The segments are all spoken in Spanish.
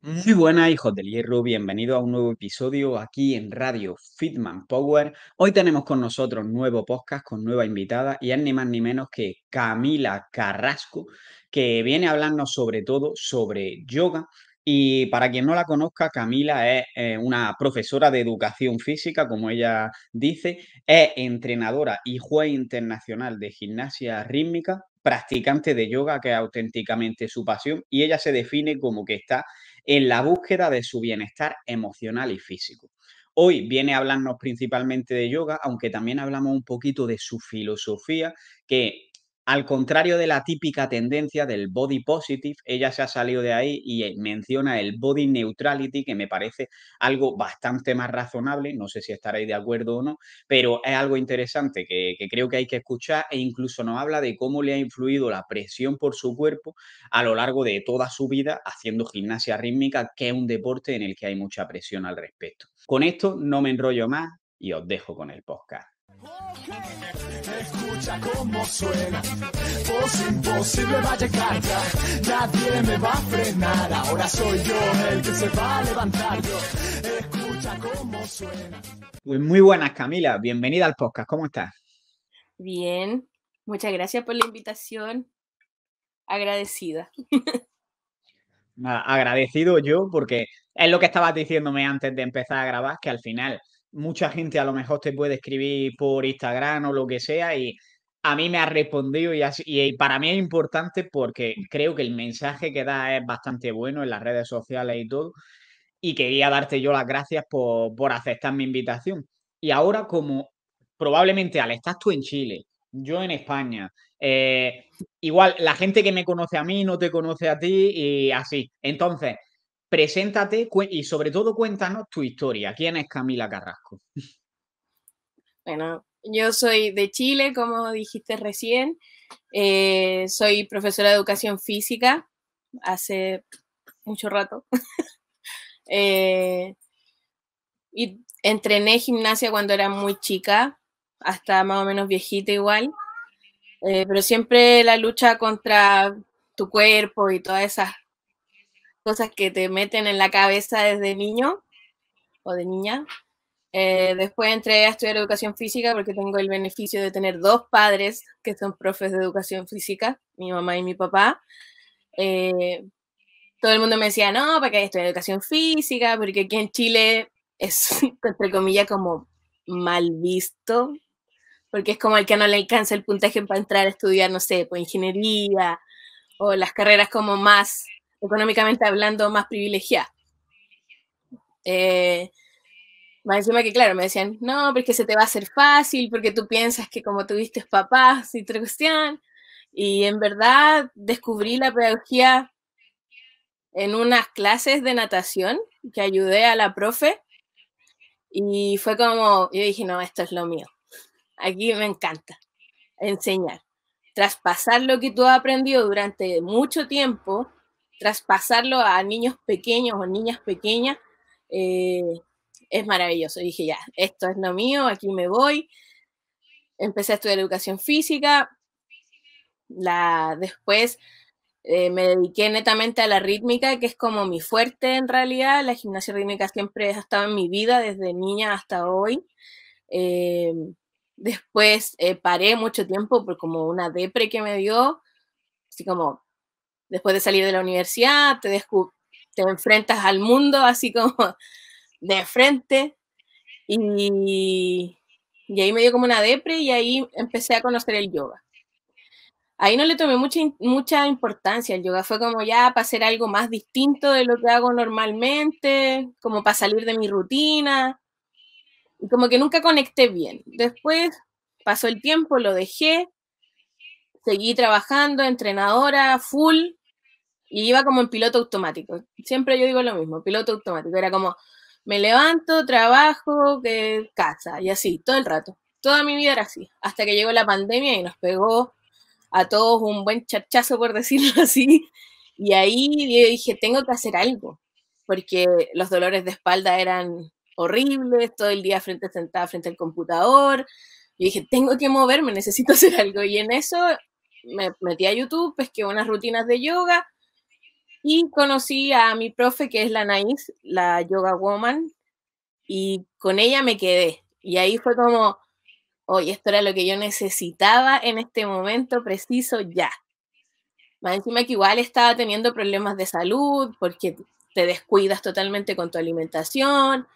Muy buenas hijos del hierro, bienvenido a un nuevo episodio aquí en Radio Fitman Power. Hoy tenemos con nosotros un nuevo podcast con nueva invitada y es ni más ni menos que Camila Carrasco, que viene a hablarnos sobre todo sobre yoga. Y para quien no la conozca, Camila es eh, una profesora de educación física, como ella dice, es entrenadora y juez internacional de gimnasia rítmica, practicante de yoga, que es auténticamente su pasión, y ella se define como que está en la búsqueda de su bienestar emocional y físico. Hoy viene a hablarnos principalmente de yoga, aunque también hablamos un poquito de su filosofía, que al contrario de la típica tendencia del body positive, ella se ha salido de ahí y eh, menciona el body neutrality, que me parece algo bastante más razonable, no sé si estaréis de acuerdo o no, pero es algo interesante que, creo que hay que escuchar e incluso nos habla de cómo le ha influido la presión por su cuerpo a lo largo de toda su vida haciendo gimnasia rítmica, que es un deporte en el que hay mucha presión al respecto. Con esto no me enrollo más y os dejo con el podcast. Escucha suena, imposible me va frenar, ahora soy yo el que se va levantar, escucha suena. Pues muy buenas Camila, bienvenida al podcast, ¿cómo estás? Bien, muchas gracias por la invitación, agradecida. agradecido yo porque es lo que estabas diciéndome antes de empezar a grabar, que al final mucha gente a lo mejor te puede escribir por Instagram o lo que sea y a mí me ha respondido y, para mí es importante porque mm. creo que el mensaje que da es bastante bueno en las redes sociales y todo y quería darte yo las gracias por, aceptar mi invitación. Y ahora como probablemente al estás tú en Chile, yo en España, eh, igual la gente que me conoce a mí no te conoce a ti y así. Entonces, Preséntate y sobre todo cuéntanos tu historia. ¿Quién es Camila Carrasco? Bueno, yo soy de Chile, como dijiste recién. Eh, soy profesora de educación física hace mucho rato. Eh, y entrené gimnasia cuando era muy chica, hasta más o menos viejita igual. Eh, pero siempre la lucha contra tu cuerpo y todas esas cosas que te meten en la cabeza desde niño o de niña. Eh, después entré a estudiar educación física porque tengo el beneficio de tener dos padres que son profes de educación física, mi mamá y mi papá. Eh, todo el mundo me decía, no, para que estudiar educación física, porque aquí en Chile es, entre comillas, como mal visto, porque es como el que no le alcanza el puntaje para entrar a estudiar, no sé, pues ingeniería o las carreras como más económicamente hablando, más privilegiada. Eh, más encima que, claro, me decían, no, porque se te va a hacer fácil, porque tú piensas que como tuviste papás y te cuestión. Y en verdad descubrí la pedagogía en unas clases de natación que ayudé a la profe. Y fue como, yo dije, no, esto es lo mío. Aquí me encanta enseñar. Traspasar lo que tú has aprendido durante mucho tiempo traspasarlo a niños pequeños o niñas pequeñas eh, es maravilloso. dije, ya, esto es lo mío, aquí me voy. Empecé a estudiar educación física. La, después eh, me dediqué netamente a la rítmica, que es como mi fuerte en realidad. La gimnasia rítmica siempre ha estado en mi vida desde niña hasta hoy. Eh, después paré mucho tiempo por como una depre que me dio, así como después de salir de la universidad, te, te enfrentas al mundo así como de frente. Y, ahí me dio como una depre y ahí empecé a conocer el yoga. Ahí no le tomé mucha, mucha importancia. El yoga fue como ya para hacer algo más distinto de lo que hago normalmente, como para salir de mi rutina. Y como que nunca conecté bien. Después pasó el tiempo, lo dejé, seguí trabajando, entrenadora, full, y iba como en piloto automático. Siempre yo digo lo mismo, piloto automático. Era como, me levanto, trabajo, que casa, y así, todo el rato. Toda mi vida era así, hasta que llegó la pandemia y nos pegó a todos un buen charchazo, por decirlo así. Y ahí dije, tengo que hacer algo, porque los dolores de espalda eran horribles, todo el día frente sentada frente al computador. Y dije, tengo que moverme, necesito hacer algo. Y en eso me metí a YouTube, pesqué unas rutinas de yoga, y conocí a mi profe, que es la Naís, la Yoga Woman, y con ella me quedé. Y ahí fue como, oye, esto era lo que yo necesitaba en este momento preciso ya. Más encima que igual estaba teniendo problemas de salud porque te descuidas totalmente con tu alimentación,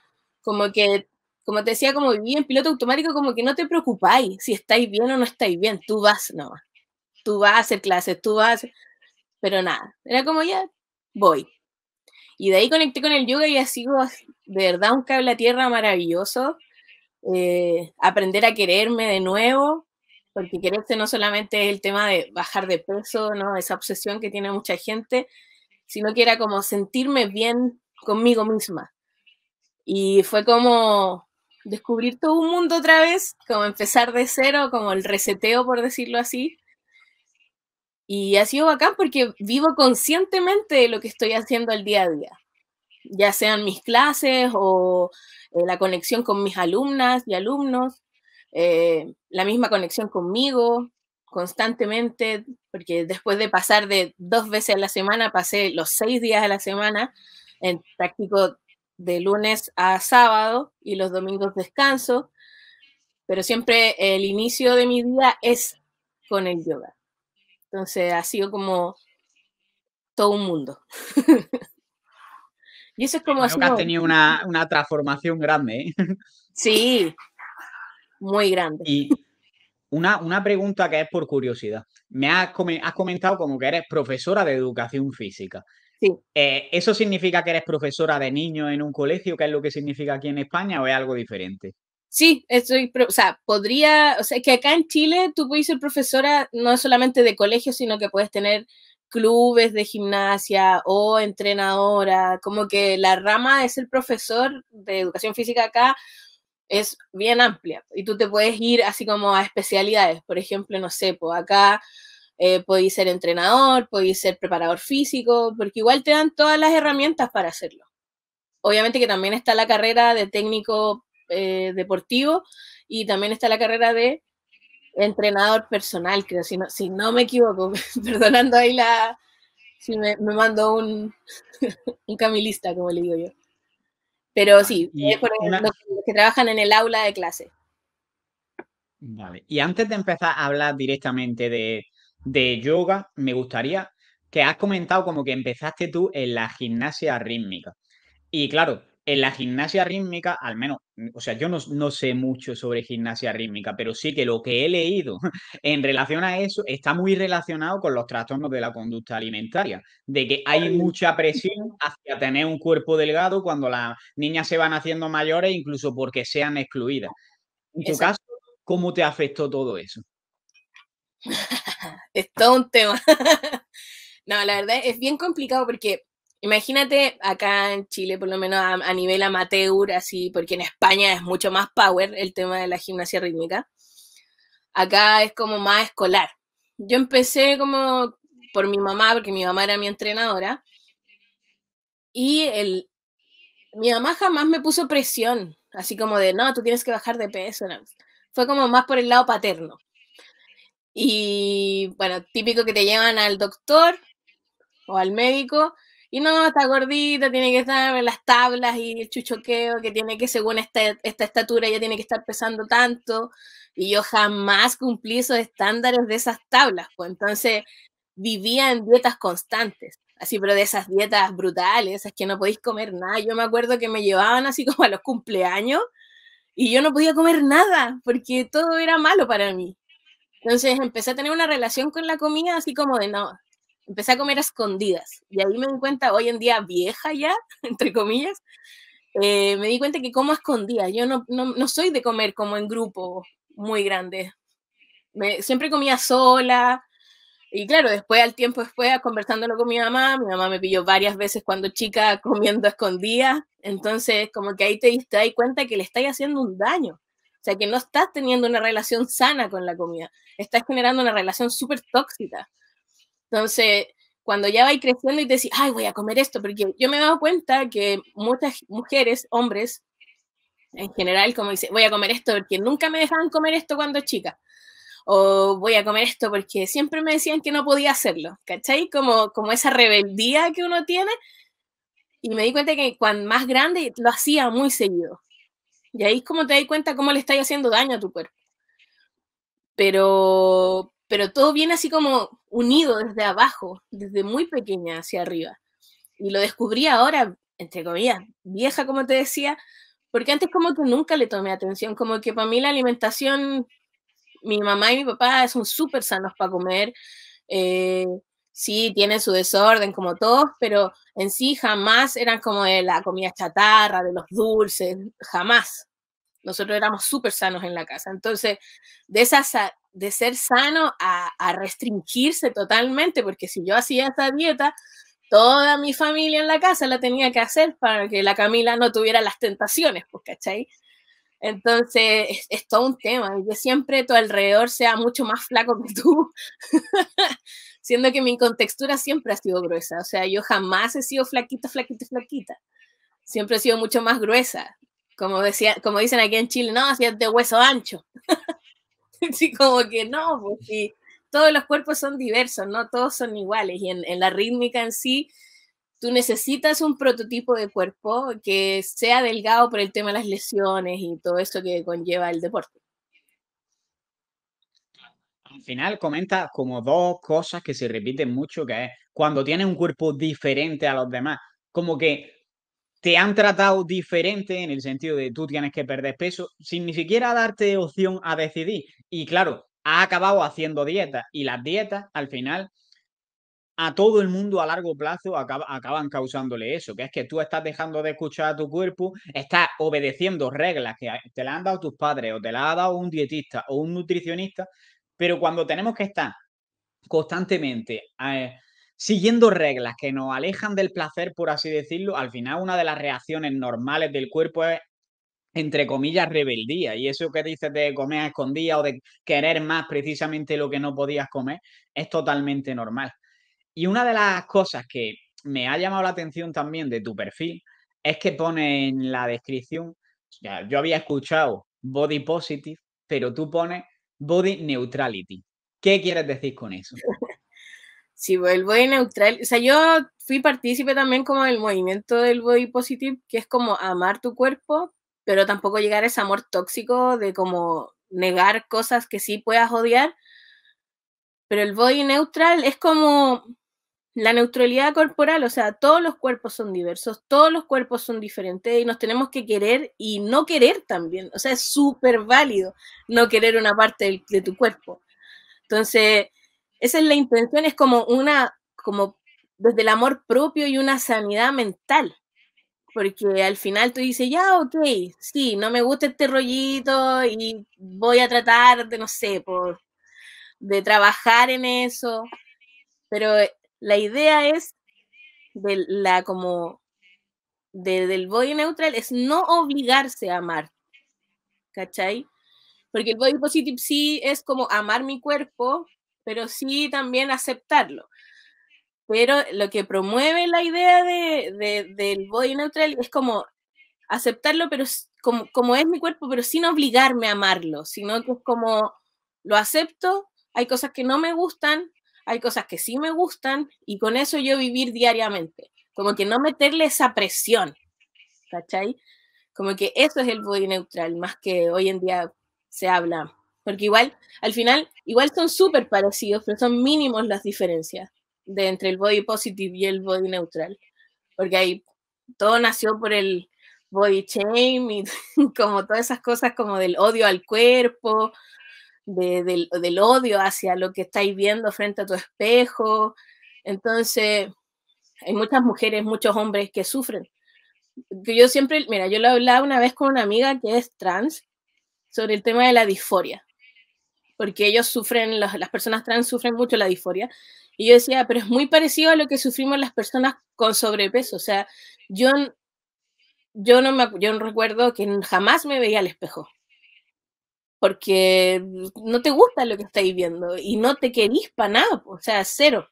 como que, como te decía, como viví en piloto automático, como que no te preocupáis si estáis bien o no estáis bien, tú vas no. tú vas a hacer clases, tú vas, a pero nada, era como ya, voy. Y de ahí conecté con el yoga y así de verdad un cable a tierra maravilloso. Eh, aprender a quererme de nuevo, porque quererse no solamente es el tema de bajar de peso, ¿no? esa obsesión que tiene mucha gente, sino que era como sentirme bien conmigo misma. Y fue como descubrir todo un mundo otra vez, como empezar de cero, como el reseteo, por decirlo así. Y ha sido bacán porque vivo conscientemente lo que estoy haciendo el día a día, ya sean mis clases o eh, la conexión con mis alumnas y alumnos, eh, la misma conexión conmigo constantemente, porque después de pasar de dos veces a la semana, pasé los seis días a la semana, en práctico de lunes a sábado y los domingos descanso, pero siempre el inicio de mi día es con el yoga. Entonces ha sido como todo un mundo. y eso es como... Creo que has tenido una, transformación grande. ¿eh? sí, muy grande. Y una, pregunta que es por curiosidad. Me has, comentado como que eres profesora de educación física. Sí. Eh, ¿Eso significa que eres profesora de niños en un colegio, que es lo que significa aquí en España, o es algo diferente? Sí, estoy, o sea, podría, o sea, que acá en Chile tú puedes ser profesora no solamente de colegio, sino que puedes tener clubes de gimnasia o entrenadora, como que la rama de ser profesor de educación física acá es bien amplia y tú te puedes ir así como a especialidades, por ejemplo, no sé, pues acá eh, ser entrenador, podéis ser preparador físico, porque igual te dan todas las herramientas para hacerlo. Obviamente que también está la carrera de técnico eh, deportivo y también está la carrera de entrenador personal, creo, si no, si no me equivoco, perdonando ahí la... Si me, me mando un, un camilista, como le digo yo. Pero sí, es por los que trabajan en el aula de clase. Vale. Y antes de empezar a hablar directamente de, de, yoga, me gustaría que has comentado como que empezaste tú en la gimnasia rítmica. Y claro, en la gimnasia rítmica, al menos, mm, o sea, yo no, no, sé mucho sobre gimnasia rítmica, pero sí que lo que he leído en relación a eso está muy relacionado con los trastornos de la conducta alimentaria, de que hay mucha presión hacia tener un cuerpo delgado cuando las niñas se van haciendo mayores, incluso porque sean excluidas. En tu caso, ¿cómo te afectó todo eso? es todo un tema. no, la verdad es bien complicado porque Imagínate acá en Chile, por lo menos a, nivel amateur, así, porque en España es mucho más power el tema de la gimnasia rítmica. Acá es como más escolar. Yo empecé como por mi mamá, porque mi mamá era mi entrenadora. Y mi mamá jamás me puso presión, así como de, no, tú tienes que bajar de peso. Fue como más por el lado paterno. Y bueno, típico que te llevan al doctor o al médico y no, está gordita, tiene que estar en las tablas y el chuchoqueo, que tiene que, según esta, estatura, ya tiene que estar pesando tanto, y yo jamás cumplí esos estándares de esas tablas, pues entonces vivía en dietas constantes, así, pero de esas dietas brutales, esas que no podéis comer nada, yo me acuerdo que me llevaban así como a los cumpleaños, y yo no podía comer nada, porque todo era malo para mí. Entonces empecé a tener una relación con la comida así como de no, empecé a comer a escondidas. Y ahí me di cuenta, hoy en día vieja ya, entre comillas, eh, me di cuenta que como a escondidas. Yo no, no, soy de comer como en grupo muy grande. siempre comía sola. Y claro, después, al tiempo después, conversándolo con mi mamá, mi mamá me pilló varias veces cuando chica comiendo a escondidas. Entonces, como que ahí te, te das cuenta que le estáis haciendo un daño. O sea, que no estás teniendo una relación sana con la comida. Estás generando una relación súper tóxica entonces, cuando ya vais creciendo y te decís, ay, voy a comer esto, porque yo me he dado cuenta que muchas mujeres, hombres, en general, como dice, voy a comer esto porque nunca me dejaban comer esto cuando chica. O voy a comer esto porque siempre me decían que no podía hacerlo, ¿cachai? Como, como esa rebeldía que uno tiene. Y me di cuenta que cuando más grande lo hacía muy seguido. Y ahí es como te das cuenta cómo le estás haciendo daño a tu cuerpo. Pero, pero todo viene así como unido desde abajo, desde muy pequeña hacia arriba. Y lo descubrí ahora, entre comillas, vieja, como te decía, porque antes como que nunca le tomé atención, como que para mí la alimentación, mi mamá y mi papá son súper sanos para comer. Eh, sí, tienen su desorden como todos, pero en sí jamás eran como de la comida chatarra, de los dulces, jamás. Nosotros éramos súper sanos en la casa. Entonces, de esa de ser sano a, restringirse totalmente, porque si yo hacía esta dieta, toda mi familia en la casa la tenía que hacer para que la Camila no tuviera las tentaciones, pues, ¿cachai? Entonces, es, todo un tema. que siempre tu alrededor sea mucho más flaco que tú, siendo que mi contextura siempre ha sido gruesa. O sea, yo jamás he sido flaquita, flaquita, flaquita. Siempre he sido mucho más gruesa. Como, decía, como dicen aquí en Chile, no, así de hueso ancho. sí, como que no, porque todos los cuerpos son diversos, no todos son iguales. Y en, la rítmica en sí, tú necesitas un prototipo de cuerpo que sea delgado por el tema de las lesiones y todo eso que conlleva el deporte. Al final comenta como dos cosas que se repiten mucho, que es cuando tienes un cuerpo diferente a los demás, como que te han tratado diferente en el sentido de tú tienes que perder peso sin ni siquiera darte opción a decidir. Y claro, ha acabado haciendo dieta y las dietas al final a todo el mundo a largo plazo acaban causándole eso, que es que tú estás dejando de escuchar a tu cuerpo, estás obedeciendo reglas que te las han dado tus padres o te las ha dado un dietista o un nutricionista, pero cuando tenemos que estar constantemente... a. Eh, siguiendo reglas que nos alejan del placer, por así decirlo, al final una de las reacciones normales del cuerpo es entre comillas, rebeldía. Y eso que dices de comer a o de querer más precisamente lo que no podías comer, es totalmente normal. Y una de las cosas que me ha llamado la atención también de tu perfil es que pone en la descripción, yo había escuchado body positive, pero tú pones body neutrality. ¿Qué quieres decir con eso? Sí, el body neutral, o sea, yo fui partícipe también como del movimiento del body positive, que es como amar tu cuerpo, pero tampoco llegar a ese amor tóxico de como negar cosas que sí puedas odiar. Pero el body neutral es como la neutralidad corporal, o sea, todos los cuerpos son diversos, todos los cuerpos son diferentes y nos tenemos que querer y no querer también. O sea, es súper válido no querer una parte de, de tu cuerpo. Entonces, esa es la intención, es como una, como desde el amor propio y una sanidad mental. Porque al final tú dices, ya, ok, sí, no me gusta este rollito y voy a tratar de, no sé, por, de trabajar en eso. Pero la idea es de la como de, del body neutral es no obligarse a amar. ¿Cachai? Porque el body positive sí es como amar mi cuerpo, pero sí también aceptarlo. Pero lo que promueve la idea de, del body neutral es como aceptarlo, pero como, como es mi cuerpo, pero sin obligarme a amarlo, sino que como lo acepto, hay cosas que no me gustan, hay cosas que sí me gustan, y con eso yo vivir diariamente. Como que no meterle esa presión, ¿cachai? Como que eso es el body neutral, más que hoy en día se habla porque igual, al final, igual son súper parecidos, pero son mínimos las diferencias de entre el body positive y el body neutral. Porque ahí todo nació por el body shame y como todas esas cosas como del odio al cuerpo, del, odio hacia lo que estáis viendo frente a tu espejo. Entonces, hay muchas mujeres, muchos hombres que sufren. Yo siempre, mira, yo lo hablaba una vez con una amiga que es trans sobre el tema de la disforia porque ellos sufren, las, personas trans sufren mucho la disforia. Y yo decía, pero es muy parecido a lo que sufrimos las personas con sobrepeso. O sea, yo, yo, no, me, yo recuerdo que jamás me veía al espejo. Porque no te gusta lo que estáis viendo y no te querís para nada, o sea, cero.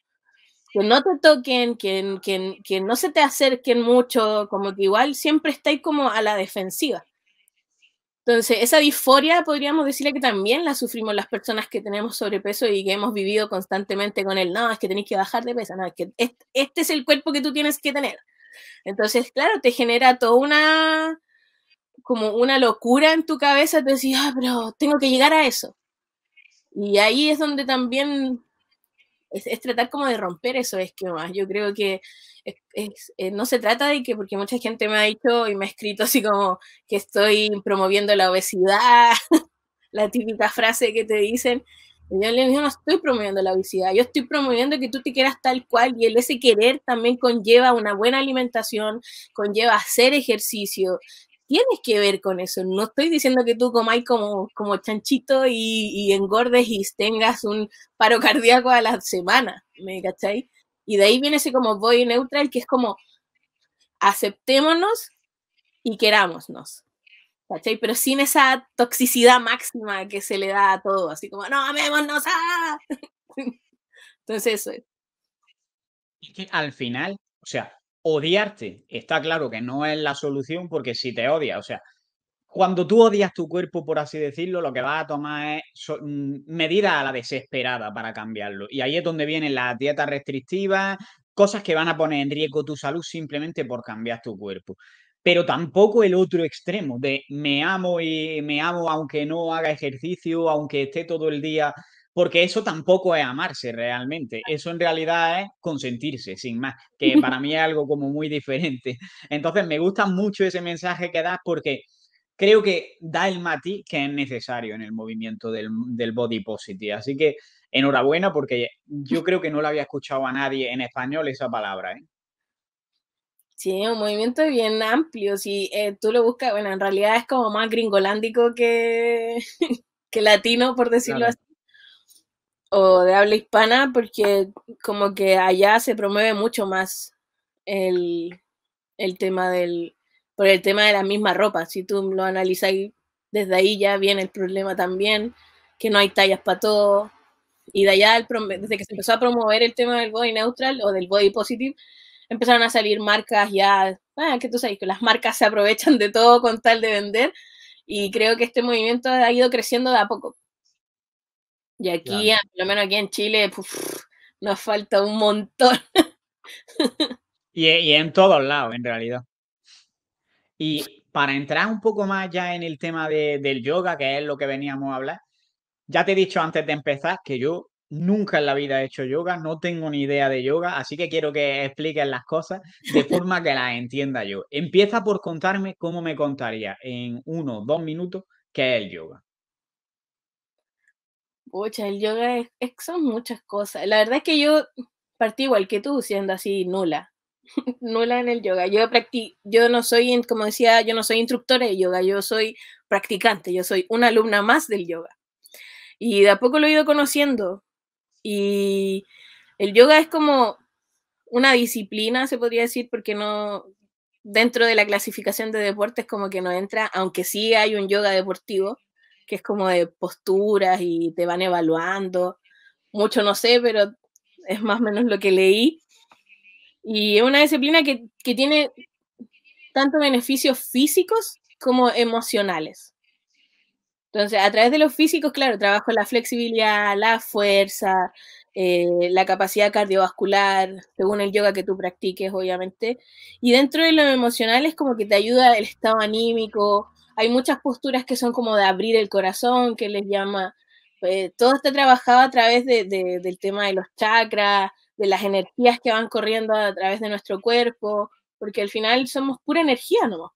Que no te toquen, que, que, que no se te acerquen mucho, como que igual siempre estáis como a la defensiva. Entonces, esa disforia podríamos decirle que también la sufrimos las personas que tenemos sobrepeso y que hemos vivido constantemente con él, no, es que tenéis que bajar de peso, no, que este, es el cuerpo que tú tienes que tener. Entonces, claro, te genera toda una, como una locura en tu cabeza, te decís, ah, pero tengo que llegar a eso. Y ahí es donde también es, tratar como de romper esos esquemas. Yo creo que eh, no se trata de que, porque mucha gente me ha dicho y me ha escrito así como que estoy promoviendo la obesidad, la típica frase que te dicen. yo le digo, no estoy promoviendo la obesidad, yo estoy promoviendo que tú te quieras tal cual y el ese querer también conlleva una buena alimentación, conlleva hacer ejercicio, tienes que ver con eso. No estoy diciendo que tú como como, como chanchito y, engordes y tengas un paro cardíaco a la semana, ¿me Y de ahí viene ese como voy neutral, que es como aceptémonos y querámonos. ¿Cachai? Pero sin esa toxicidad máxima que se le da a todo, así como, no, amémonos. a, ah". Entonces, eso es. que al final, o sea, odiarte está claro que no es la solución porque si te odia, o sea, cuando tú odias tu cuerpo, por así decirlo, lo que vas a tomar es medida mm, medidas a la desesperada para cambiarlo. Y ahí es donde vienen las dietas restrictivas, cosas que van a poner en riesgo tu salud simplemente por cambiar tu cuerpo. Pero tampoco el otro extremo de me amo y me amo aunque no haga ejercicio, aunque esté todo el día porque eso tampoco es amarse realmente, eso en realidad es consentirse, sin más, que para mí es algo como muy diferente. Entonces me gusta mucho ese mensaje que das porque creo que da el matiz que es necesario en el movimiento del, del body positive. Así que enhorabuena porque yo creo que no lo había escuchado a nadie en español esa palabra. ¿eh? Sí, un movimiento bien amplio. Si eh, tú lo buscas, bueno, en realidad es como más gringolándico que, que latino, por decirlo así o de habla hispana porque como que allá se promueve mucho más el, tema del, por el tema de la misma ropa. Si tú lo analizas desde ahí ya viene el problema también, que no hay tallas para todo. Y de allá, desde que se empezó a promover el tema del body neutral o del body positive, empezaron a salir marcas ya, ah, que tú sabes, que las marcas se aprovechan de todo con tal de vender. Y creo que este movimiento ha ido creciendo de a poco. Y aquí, al lo menos aquí en Chile, nos falta un montón. E, y, en todos lados, en realidad. Y para entrar un poco más ya en el tema del yoga, que es lo que veníamos a hablar, ya te he dicho antes de empezar que yo nunca en la vida he hecho yoga, no tengo ni idea de yoga, así que quiero que expliques las cosas de forma que las entienda yo. Empieza por contarme cómo me contaría en uno, dos minutos qué es el yoga. Pucha, el yoga es, son muchas cosas. La verdad es que yo partí igual que tú, siendo así nula. nula en el yoga. Yo yo no soy, como decía, yo no soy instructora de yoga, yo soy practicante, yo soy una alumna más del yoga. Y de a poco lo he ido conociendo. Y el yoga es como una disciplina, se podría decir, porque no dentro de la clasificación de deportes como que no entra, aunque sí hay un yoga deportivo, que es como de posturas y te van evaluando. Mucho no sé, pero es más o menos lo que leí. Y es una disciplina que, tiene tanto beneficios físicos como emocionales. Entonces, a través de los físicos, claro, trabajo la flexibilidad, la fuerza, eh, la capacidad cardiovascular, según el yoga que tú practiques, obviamente. Y dentro de lo emocional es como que te ayuda el estado anímico, hay muchas posturas que son como de abrir el corazón, que les llama, eh, todo está trabajado a través del tema de los chakras, de las energías que van corriendo a través de nuestro cuerpo, porque al final somos pura energía, ¿no?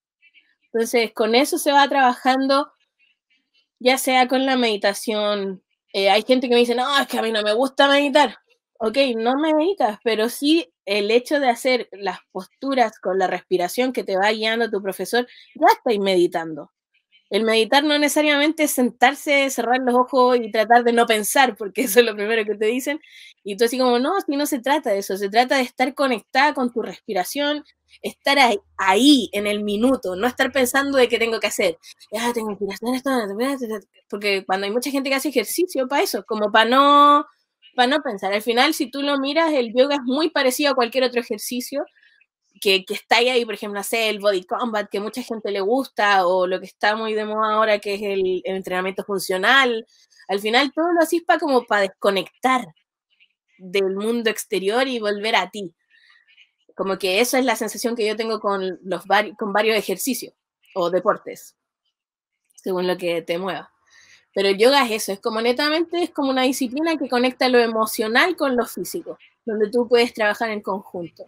Entonces, con eso se va trabajando, ya sea con la meditación. Eh, hay gente que me dice, no, es que a mí no me gusta meditar. Ok, no meditas, pero sí el hecho de hacer las posturas con la respiración que te va guiando tu profesor, ya estáis meditando el meditar no necesariamente es sentarse, cerrar los ojos y tratar de no pensar, porque eso es lo primero que te dicen. Y tú así como, no, mí no se trata de eso, se trata de estar conectada con tu respiración, estar ahí, ahí en el minuto, no estar pensando de qué tengo que hacer. tengo porque cuando hay mucha gente que hace ejercicio para eso, como para no, para no pensar. Al final, si tú lo miras, el yoga es muy parecido a cualquier otro ejercicio que, está ahí, por ejemplo, hacer el body combat, que mucha gente le gusta, o lo que está muy de moda ahora, que es el, entrenamiento funcional. Al final todo lo haces para como para desconectar del mundo exterior y volver a ti. Como que esa es la sensación que yo tengo con, los con varios ejercicios o deportes, según lo que te mueva. Pero el yoga es eso, es como netamente, es como una disciplina que conecta lo emocional con lo físico, donde tú puedes trabajar en conjunto.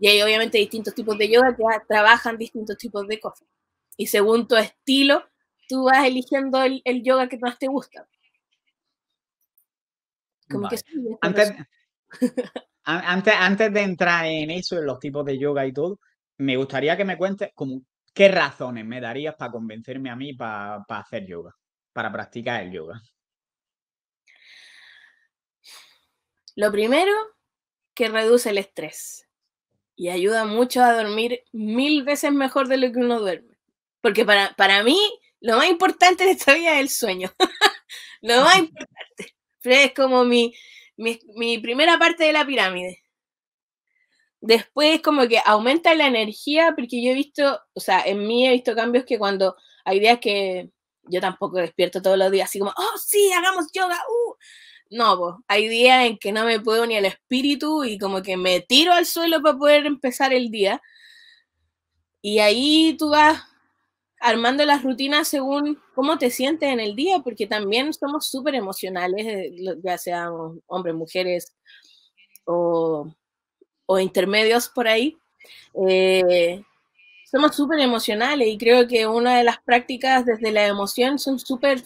Y hay obviamente distintos tipos de yoga que trabajan distintos tipos de cosas. Y según tu estilo, tú vas eligiendo el, yoga que más te gusta. antes, antes, de entrar en eso, en los tipos de yoga y todo, me gustaría que me cuentes como, qué razones me darías para convencerme a mí para, para hacer yoga, para practicar el yoga. Lo primero, que reduce el estrés y ayuda mucho a dormir mil veces mejor de lo que uno duerme. Porque para, mí, lo más importante de esta vida es el sueño. lo más importante. Es como mi, mi, primera parte de la pirámide. Después como que aumenta la energía, porque yo he visto, o sea, en mí he visto cambios que cuando hay días que yo tampoco despierto todos los días, así como, oh, sí, hagamos yoga, uh, no, hay días en que no me puedo ni el espíritu y como que me tiro al suelo para poder empezar el día. Y ahí tú vas armando las rutinas según cómo te sientes en el día, porque también somos súper emocionales, eh, ya seamos hombres, mujeres o, intermedios por ahí. Eh, somos súper emocionales y creo que una de las prácticas desde la emoción son súper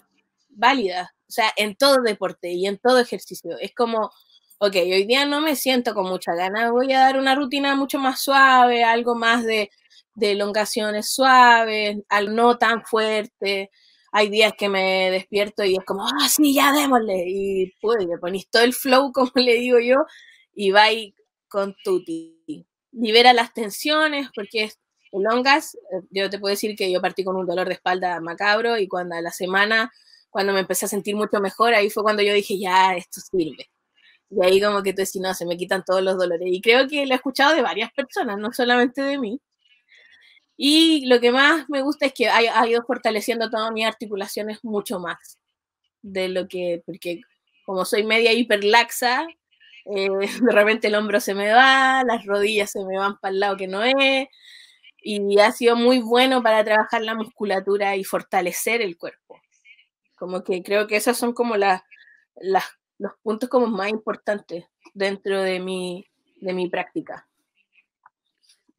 válidas. O sea, en todo deporte y en todo ejercicio. Es como, ok, hoy día no me siento con mucha gana, voy a dar una rutina mucho más suave, algo más de, de elongaciones suaves, al no tan fuerte. Hay días que me despierto y es como, ah, sí, ya démosle. Y pues, le ponís todo el flow, como le digo yo, y va con tutti. Libera las tensiones, porque es elongas. Eh, yo te puedo decir que yo partí con un dolor de espalda macabro y cuando a la semana cuando me empecé a sentir mucho mejor, ahí fue cuando yo dije, ya, esto sirve. Y ahí como que tú decís, no, se me quitan todos los dolores. Y creo que lo he escuchado de varias personas, no solamente de mí. Y lo que más me gusta es que ha, ido fortaleciendo todas mis articulaciones mucho más de lo que, porque como soy media hiperlaxa, eh, de repente el hombro se me va, las rodillas se me van para el lado que no es, y ha sido muy bueno para trabajar la musculatura y fortalecer el cuerpo. Como que creo que esas son como las, los puntos como más importantes dentro de mi, de mi práctica.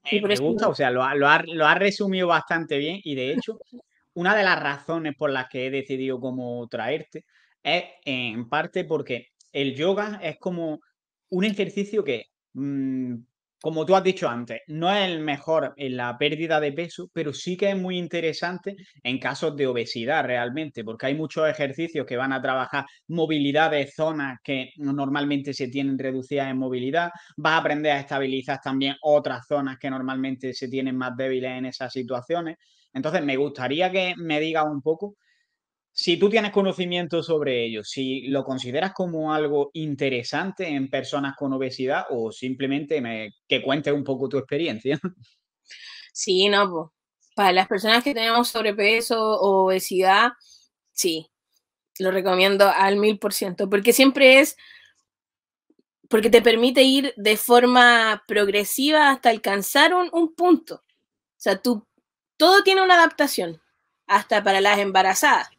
Eh, me gusta, o sea, lo ha, resumido bastante bien y de hecho, una de las razones por las que he decidido como traerte es en parte porque el yoga es como un ejercicio que mm, como tú has dicho antes, no es el mejor en la pérdida de peso, pero sí que es muy interesante en casos de obesidad realmente, porque hay muchos ejercicios que van a trabajar movilidad de zonas que normalmente se tienen reducidas en movilidad, vas a aprender a estabilizar también otras zonas que normalmente se tienen más débiles en esas situaciones. Entonces, me gustaría que me digas un poco si tú tienes conocimiento sobre ello, si lo consideras como algo interesante en personas con obesidad o simplemente que cuentes un poco tu experiencia. Sí, no, pues, para las personas que tenemos sobrepeso o obesidad, sí, lo recomiendo al mil por ciento, porque siempre es, porque te permite ir de forma progresiva hasta alcanzar un, punto. O sea, todo tiene una adaptación, hasta para las embarazadas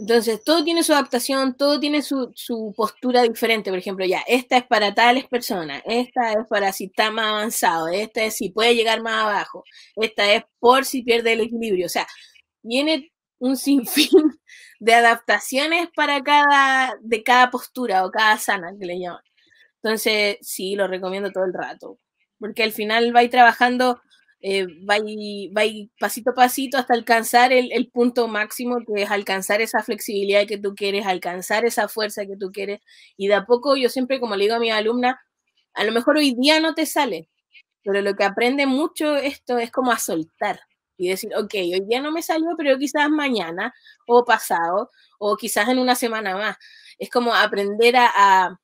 entonces, todo tiene su adaptación, todo tiene su, postura diferente. Por ejemplo, ya, esta es para tales personas, esta es para si está más avanzado, esta es si puede llegar más abajo, esta es por si pierde el equilibrio. O sea, viene un sinfín de adaptaciones para cada, de cada postura o cada sana que le llaman. Entonces, sí, lo recomiendo todo el rato, porque al final vais trabajando eh, va, y, va pasito a pasito hasta alcanzar el, punto máximo, que es alcanzar esa flexibilidad que tú quieres, alcanzar esa fuerza que tú quieres. Y de a poco yo siempre, como le digo a mi alumna a lo mejor hoy día no te sale, pero lo que aprende mucho esto es como a soltar y decir, ok, hoy día no me salió, pero quizás mañana o pasado o quizás en una semana más. Es como aprender a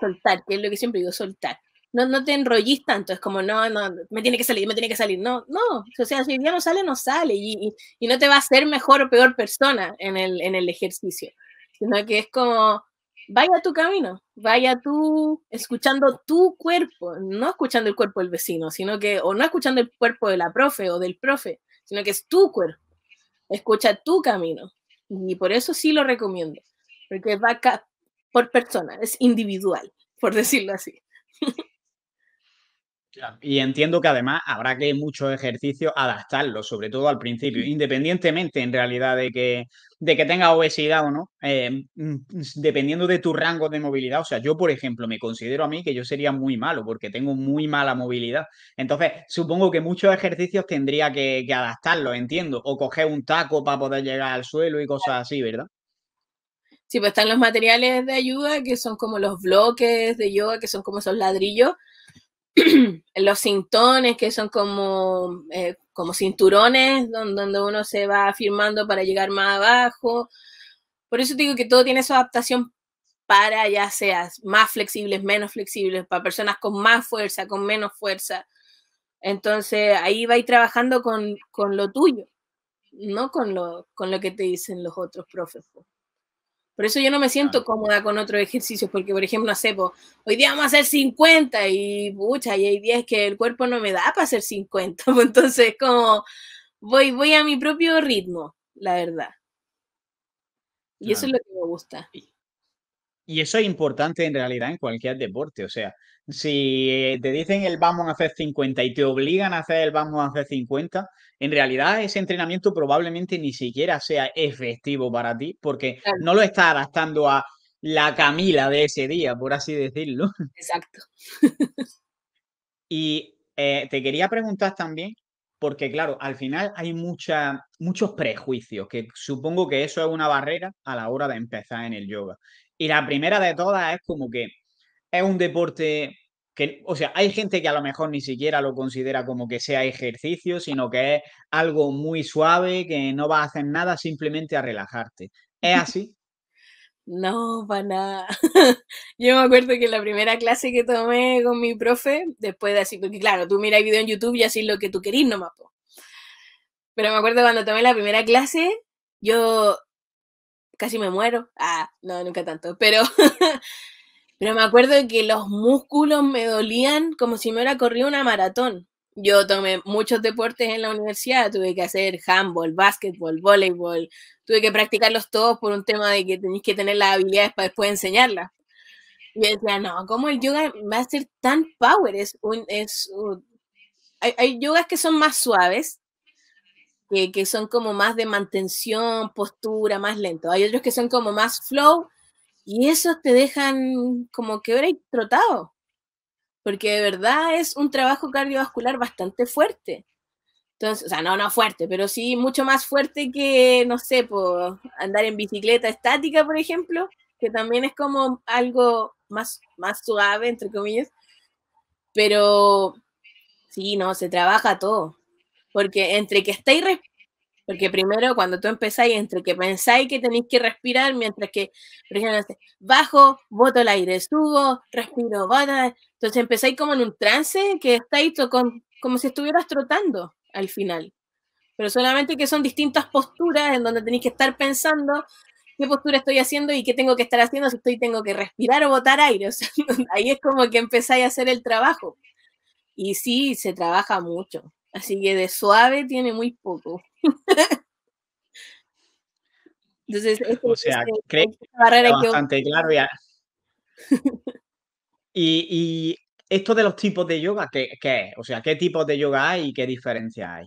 soltar, que es lo que siempre digo, soltar no, no te enrollís tanto, es como, no, no, me tiene que salir, me tiene que salir, no, no, o sea, si ya no sale, no sale, y, y, no te va a ser mejor o peor persona en el, en el ejercicio, sino que es como, vaya tu camino, vaya tú escuchando tu cuerpo, no escuchando el cuerpo del vecino, sino que, o no escuchando el cuerpo de la profe o del profe, sino que es tu cuerpo, escucha tu camino, y por eso sí lo recomiendo, porque va por persona, es individual, por decirlo así. Y entiendo que además habrá que muchos ejercicios adaptarlos, sobre todo al principio, independientemente en realidad de que, de que tenga obesidad o no, em, mm, dependiendo de tu rango de movilidad. O sea, yo, por ejemplo, me considero a mí que yo sería muy malo porque tengo muy mala movilidad. Entonces, supongo que muchos ejercicios tendría que, que adaptarlos, entiendo, o coger un taco para poder llegar al suelo y cosas así, ¿verdad? Sí, pues están los materiales de ayuda que son como los bloques de yoga, que son como esos ladrillos los cintones, que son como, eh, como cinturones donde, uno se va firmando para llegar más abajo. Por eso digo que todo tiene su adaptación para ya seas más flexibles, menos flexibles, para personas con más fuerza, con menos fuerza. Entonces ahí ir trabajando con, con, lo tuyo, no con lo, con lo que te dicen los otros profes. Por eso yo no me siento cómoda con otros ejercicios, porque por ejemplo, hace, hoy día vamos a hacer 50 y pucha, y hay días que el cuerpo no me da para hacer 50, entonces como voy, voy a mi propio ritmo, la verdad. Y eso es lo que me gusta. Y eso es importante en realidad en cualquier deporte, o sea, si te dicen el vamos a hacer 50 y te obligan a hacer el vamos a hacer 50, en realidad ese entrenamiento probablemente ni siquiera sea efectivo para ti porque no lo estás adaptando a la Camila de ese día, por así decirlo. Exacto. y eh, te quería preguntar también, porque claro, al final hay muchos prejuicios, que supongo que eso es una barrera a la hora de empezar en el yoga. Y la primera de todas es como que es un deporte o sea, hay gente que a lo mejor ni siquiera lo considera como que sea ejercicio, sino que es algo muy suave, que no va a hacer nada, simplemente a relajarte. ¿Es así? No, para nada. Yo me acuerdo que la primera clase que tomé con mi profe, después de así, porque claro, tú miras el video en YouTube y así lo que tú querís nomás. Po. Pero me acuerdo cuando tomé la primera clase, yo casi me muero. Ah, no, nunca tanto. Pero Pero me acuerdo de que los músculos me dolían como si me hubiera corrido una maratón. Yo tomé muchos deportes en la universidad, tuve que hacer handball, básquetbol, voleibol, tuve que practicarlos todos por un tema de que tenéis que tener las habilidades para después enseñarlas. Y decía, no, ¿cómo el yoga va a ser tan power? Es es Hay, yogas que son más suaves, que, que son como más de mantención, postura, más lento. Hay otros que son como más flow, y esos te dejan como que y trotado, porque de verdad es un trabajo cardiovascular bastante fuerte. Entonces, o sea, no, no fuerte, pero sí mucho más fuerte que, no sé, por andar en bicicleta estática, por ejemplo, que también es como algo más, más suave, entre comillas. Pero sí, no, se trabaja todo. Porque entre que estáis porque primero, cuando tú empezáis, entre que pensáis que tenéis que respirar, mientras que, por ejemplo, bajo, boto el aire, subo, respiro, van Entonces empezáis como en un trance que estáis como si estuvieras trotando al final. Pero solamente que son distintas posturas en donde tenéis que estar pensando qué postura estoy haciendo y qué tengo que estar haciendo, si estoy tengo que respirar o botar aire. ahí es como que empezáis a hacer el trabajo. Y sí, se trabaja mucho. Así que de suave tiene muy poco. Entonces, este o sea, este este bastante claro ah. ya. y, esto de los tipos de yoga, ¿qué, es? O sea, ¿qué tipos de yoga hay y qué diferencia hay?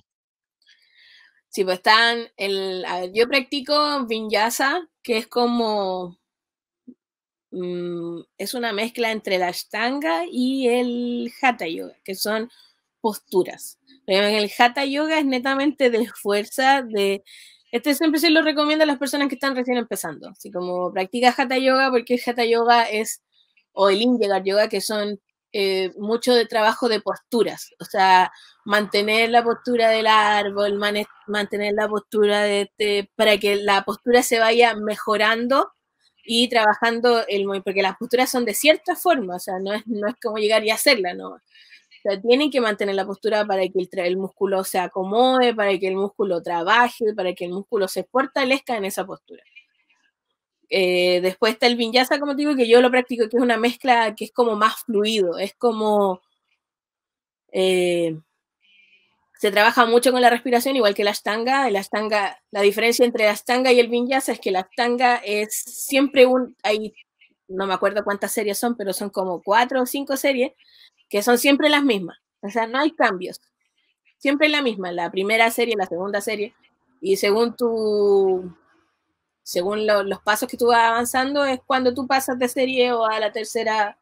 Sí, pues están, el, yo practico vinyasa, que es como, mm, es una mezcla entre la ashtanga y el hatha yoga, que son posturas. En el Hatha Yoga es netamente de fuerza, de... Este siempre se lo recomiendo a las personas que están recién empezando. Así como practica Hatha Yoga, porque Hatha Yoga es, o el Inyagar Yoga, que son eh, mucho de trabajo de posturas. O sea, mantener la postura del árbol, mantener la postura de este, para que la postura se vaya mejorando y trabajando el porque las posturas son de cierta forma, o sea, no es, no es como llegar y hacerla, no. O sea, tienen que mantener la postura para que el, el, músculo se acomode, para que el músculo trabaje, para que el músculo se fortalezca en esa postura. Eh, después está el vinyasa, como te digo, que yo lo practico, que es una mezcla que es como más fluido, es como... Eh, se trabaja mucho con la respiración, igual que la ashtanga. la ashtanga, la diferencia entre la ashtanga y el vinyasa es que la ashtanga es siempre un... no me acuerdo cuántas series son, pero son como cuatro o cinco series que son siempre las mismas. O sea, no hay cambios. Siempre la misma, la primera serie, la segunda serie. Y según tu, según los pasos que tú vas avanzando, es cuando tú pasas de serie o a la tercera,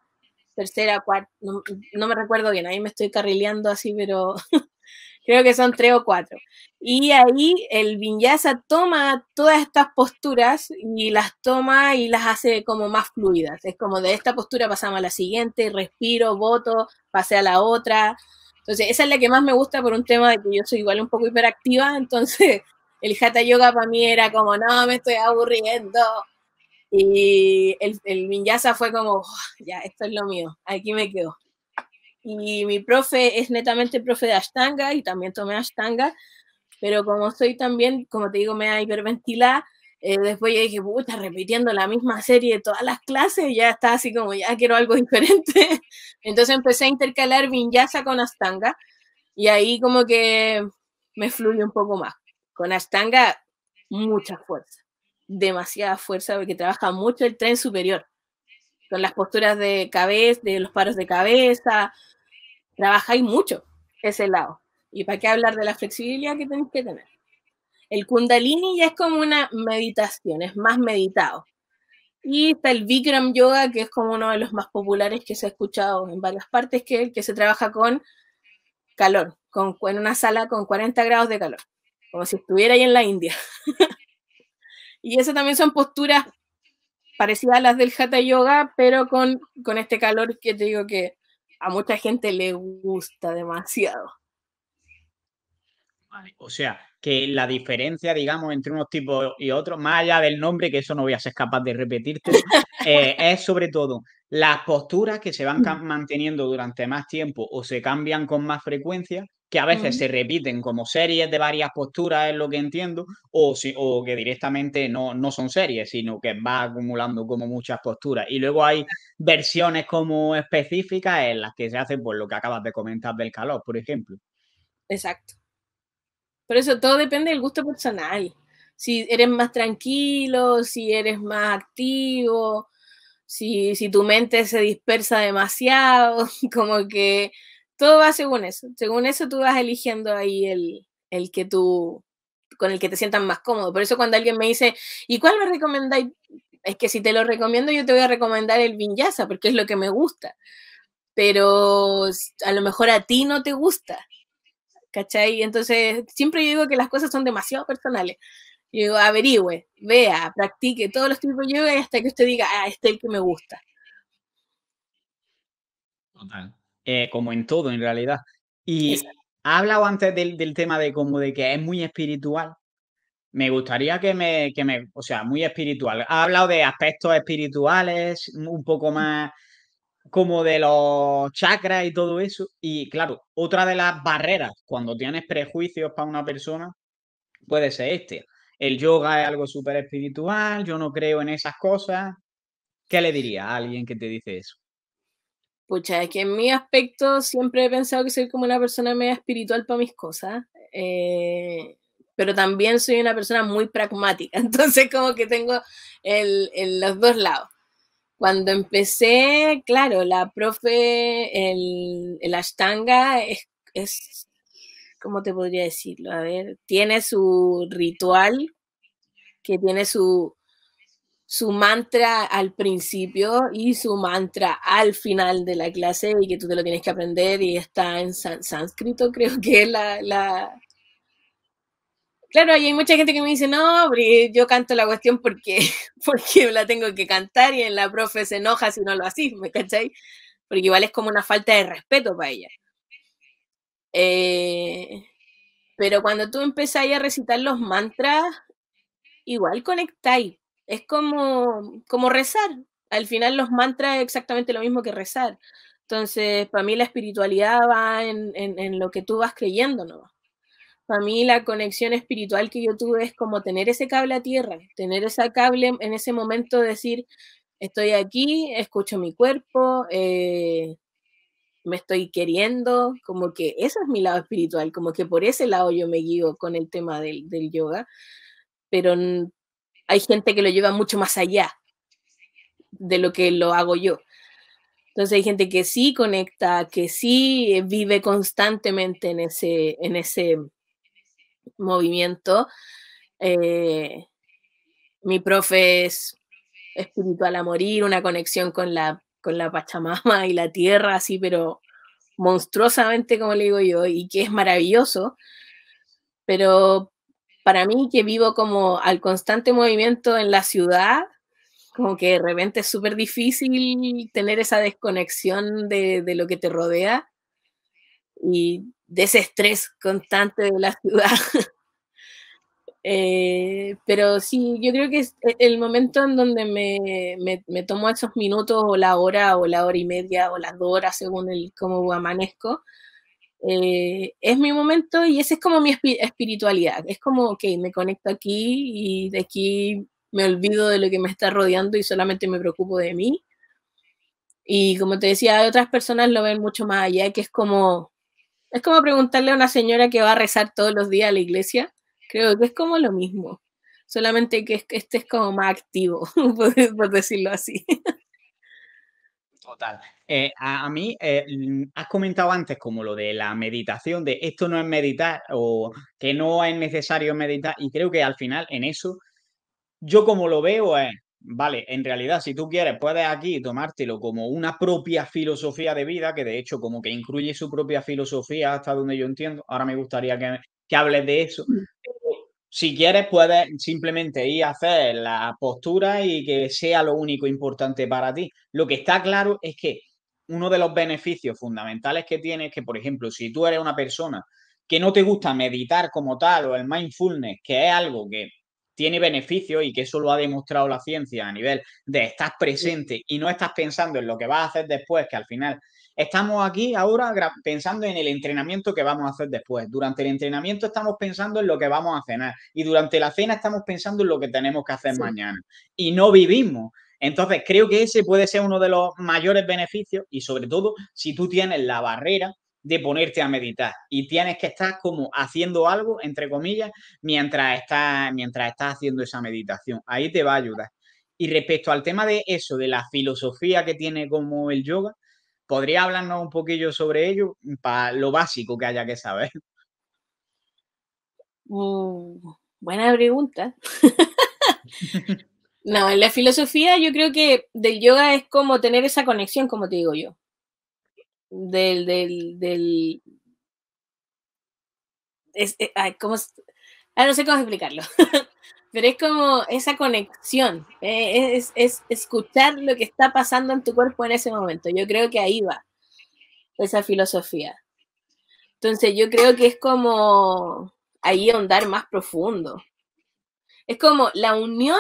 tercera, cuarta, no, no me recuerdo bien, ahí me estoy carrileando así, pero creo que son tres o cuatro. Y ahí el Vinyasa toma todas estas posturas y las toma y las hace como más fluidas. Es como de esta postura pasamos a la siguiente, respiro, voto, pasé a la otra. Entonces, esa es la que más me gusta por un tema de que yo soy igual un poco hiperactiva, entonces el Hatha Yoga para mí era como, no, me estoy aburriendo. Y el, Vinyasa fue como, oh, ya, esto es lo mío, aquí me quedo. Y mi profe es netamente profe de Ashtanga y también tomé Ashtanga, pero como soy también, como te digo, me da hiperventilada, eh, después yo dije, está repitiendo la misma serie de todas las clases, ya está así como, ya quiero algo diferente. Entonces empecé a intercalar Vinyasa con Ashtanga, y ahí como que me fluye un poco más. Con Ashtanga, mucha fuerza, demasiada fuerza porque trabaja mucho el tren superior, con las posturas de cabeza, de los paros de cabeza, trabajáis mucho ese lado. ¿Y para qué hablar de la flexibilidad que tenéis que tener? El kundalini ya es como una meditación, es más meditado. Y está el Vikram Yoga, que es como uno de los más populares que se ha escuchado en varias partes, que, se trabaja con calor, con, en una sala con 40 grados de calor, como si estuviera ahí en la India. y esas también son posturas parecidas a las del Hatha Yoga, pero con, con este calor que te digo que a mucha gente le gusta demasiado. o sea, que la diferencia, digamos, entre unos tipos y otros, más allá del nombre, que eso no voy a ser capaz de repetirte, eh, es sobre todo las posturas que se van mm. manteniendo durante más tiempo o se cambian con más frecuencia que a veces se repiten como series de varias posturas, es lo que entiendo, o, si, que directamente no, son series, sino que va acumulando como muchas posturas. Y luego hay versiones como específicas en las que se hace por pues, lo que acabas de comentar del calor, por ejemplo. Exacto. Por eso todo depende del gusto personal. Si eres más tranquilo, si eres más activo, si, si tu mente se dispersa demasiado, como que todo va según eso. Según eso tú vas eligiendo ahí el, que tú, con el que te sientas más cómodo. Por eso cuando alguien me dice, ¿y cuál me recomendáis? Es que si te lo recomiendo, yo te voy a recomendar el Vinyasa, porque es lo que me gusta. Pero a lo mejor a ti no te gusta. ¿Cachai? Entonces, siempre yo digo que las cosas son demasiado personales. Yo digo, averigüe, vea, practique todos los tipos de yoga hasta que usted diga, ah, este es el que me gusta. Eh, como en todo en realidad. Y ha hablado antes del, tema de como de que es muy espiritual. Me gustaría que me, que me, o sea, muy espiritual. Ha hablado de aspectos espirituales, un poco más como de los chakras y todo eso. Y claro, otra de las barreras cuando tienes prejuicios para una persona puede ser este. El yoga es algo súper espiritual, yo no creo en esas cosas. ¿Qué le diría a alguien que te dice eso? Pucha, es que en mi aspecto siempre he pensado que soy como una persona media espiritual para mis cosas, eh, pero también soy una persona muy pragmática, entonces como que tengo el, los dos lados. Cuando empecé, claro, la profe, el, ashtanga es, es, ¿cómo te podría decirlo? A ver, tiene su ritual, que tiene su, su mantra al principio y su mantra al final de la clase y que tú te lo tienes que aprender y está en sánscrito, creo que es la, Claro, hay mucha gente que me dice, no, yo canto la cuestión porque, porque la tengo que cantar y la profe se enoja si no lo haces, ¿me cachai? Porque igual es como una falta de respeto para ella. Eh, pero cuando tú empezáis a recitar los mantras, igual conectáis, es como, como rezar. Al final los mantras es exactamente lo mismo que rezar. Entonces, para mí la espiritualidad va en, lo que tú vas creyendo, ¿no? Para mí la conexión espiritual que yo tuve es como tener ese cable a tierra, tener ese cable en ese momento, decir, estoy aquí, escucho mi cuerpo, eh, me estoy queriendo, como que ese es mi lado espiritual, como que por ese lado yo me guío con el tema del, del yoga, pero hay gente que lo lleva mucho más allá de lo que lo hago yo. Entonces hay gente que sí conecta, que sí eh, vive constantemente en ese, en ese movimiento. Eh, mi profe es espiritual a morir, una conexión con la, con la Pachamama y la tierra, así, pero monstruosamente, como le digo yo, y que es maravilloso. Pero para mí que vivo como al constante movimiento en la ciudad, como que de repente es súper difícil tener esa desconexión de, lo que te rodea y de ese estrés constante de la ciudad. Eh, pero sí, yo creo que es e, el momento en donde me, me, me, tomo esos minutos o la hora o la hora y media o las dos horas según el cómo amanezco eh, es mi momento y esa es como mi espiritualidad. Es como, ok, me conecto aquí y de aquí me olvido de lo que me está rodeando y solamente me preocupo de mí. Y como te decía, otras personas lo ven mucho más allá, que es como, es como preguntarle a una señora que va a rezar todos los días a la iglesia. Creo que es como lo mismo, solamente que este es como más activo, por decirlo así. Total. Eh, a, mí, eh, mm, has comentado antes como lo de la meditación, de esto no es meditar o que no es necesario meditar, y creo que al final en eso, yo como lo veo es, vale, en realidad si tú quieres puedes aquí tomártelo como una propia filosofía de vida, que de hecho como que incluye su propia filosofía hasta donde yo entiendo, ahora me gustaría que, que hables de eso, mm. Si quieres, puedes simplemente ir a hacer la postura y que sea lo único importante para ti. Lo que está claro es que uno de los beneficios fundamentales que tiene es que, por ejemplo, si tú eres una persona que no te gusta meditar como tal o el mindfulness, que es algo que tiene beneficios y que eso lo ha demostrado la ciencia a nivel de estás presente y no estás pensando en lo que vas a hacer después, que al final Estamos aquí ahora pensando en el entrenamiento que vamos a hacer después. Durante el entrenamiento estamos pensando en lo que vamos a cenar y durante la cena estamos pensando en lo que tenemos que hacer mañana. Y no vivimos. Entonces, creo que ese puede ser uno de los mayores beneficios y sobre todo si tú tienes la barrera de ponerte a meditar y tienes que estar como haciendo algo, entre comillas, mientras estás, mientras estás haciendo esa meditación. Ahí te va a ayudar. Y respecto al tema de eso, de la filosofía que tiene como el yoga, ¿Podría hablarnos un poquillo sobre ello mm, para lo básico que haya que saber? Mm, buena pregunta. no, en la filosofía yo creo que del yoga es como tener esa conexión, como te digo yo. Del, del, del... Es, eh, ay, ¿cómo... ah, no sé cómo explicarlo. pero es como esa conexión, eh, es, es, escuchar lo que está pasando en tu cuerpo en ese momento. Yo creo que ahí va esa filosofía. Entonces yo creo que es como ahí ahondar más profundo. Es como la unión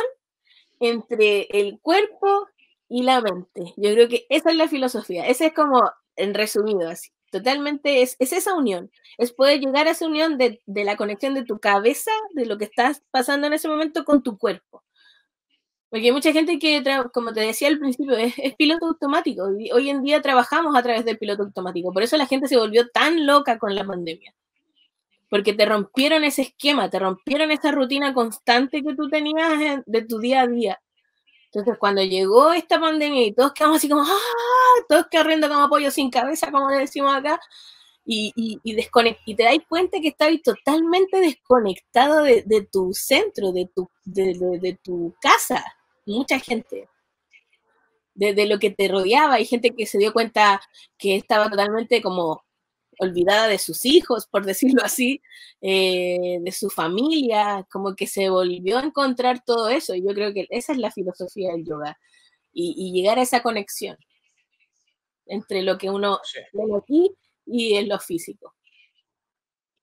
entre el cuerpo y la mente. Yo creo que esa es la filosofía. Ese es como en resumido así. Totalmente es, es esa unión, es poder llegar a esa unión de, la conexión de tu cabeza, de lo que estás pasando en ese momento con tu cuerpo. Porque hay mucha gente que, como te decía al principio, es, es, piloto automático. Hoy en día trabajamos a través del piloto automático. Por eso la gente se volvió tan loca con la pandemia. Porque te rompieron ese esquema, te rompieron esa rutina constante que tú tenías de tu día a día. Entonces, cuando llegó esta pandemia y todos quedamos así como, ¡ah! Todos corriendo como apoyo sin cabeza, como le decimos acá, y, y, te dais cuenta que estabas totalmente desconectado de, tu centro, de tu, de, de, tu casa. Mucha gente. De, lo que te rodeaba, hay gente que se dio cuenta que estaba totalmente como olvidada de sus hijos, por decirlo así, eh, de su familia, como que se volvió a encontrar todo eso. Y yo creo que esa es la filosofía del yoga y, llegar a esa conexión entre lo que uno ve aquí y en lo físico.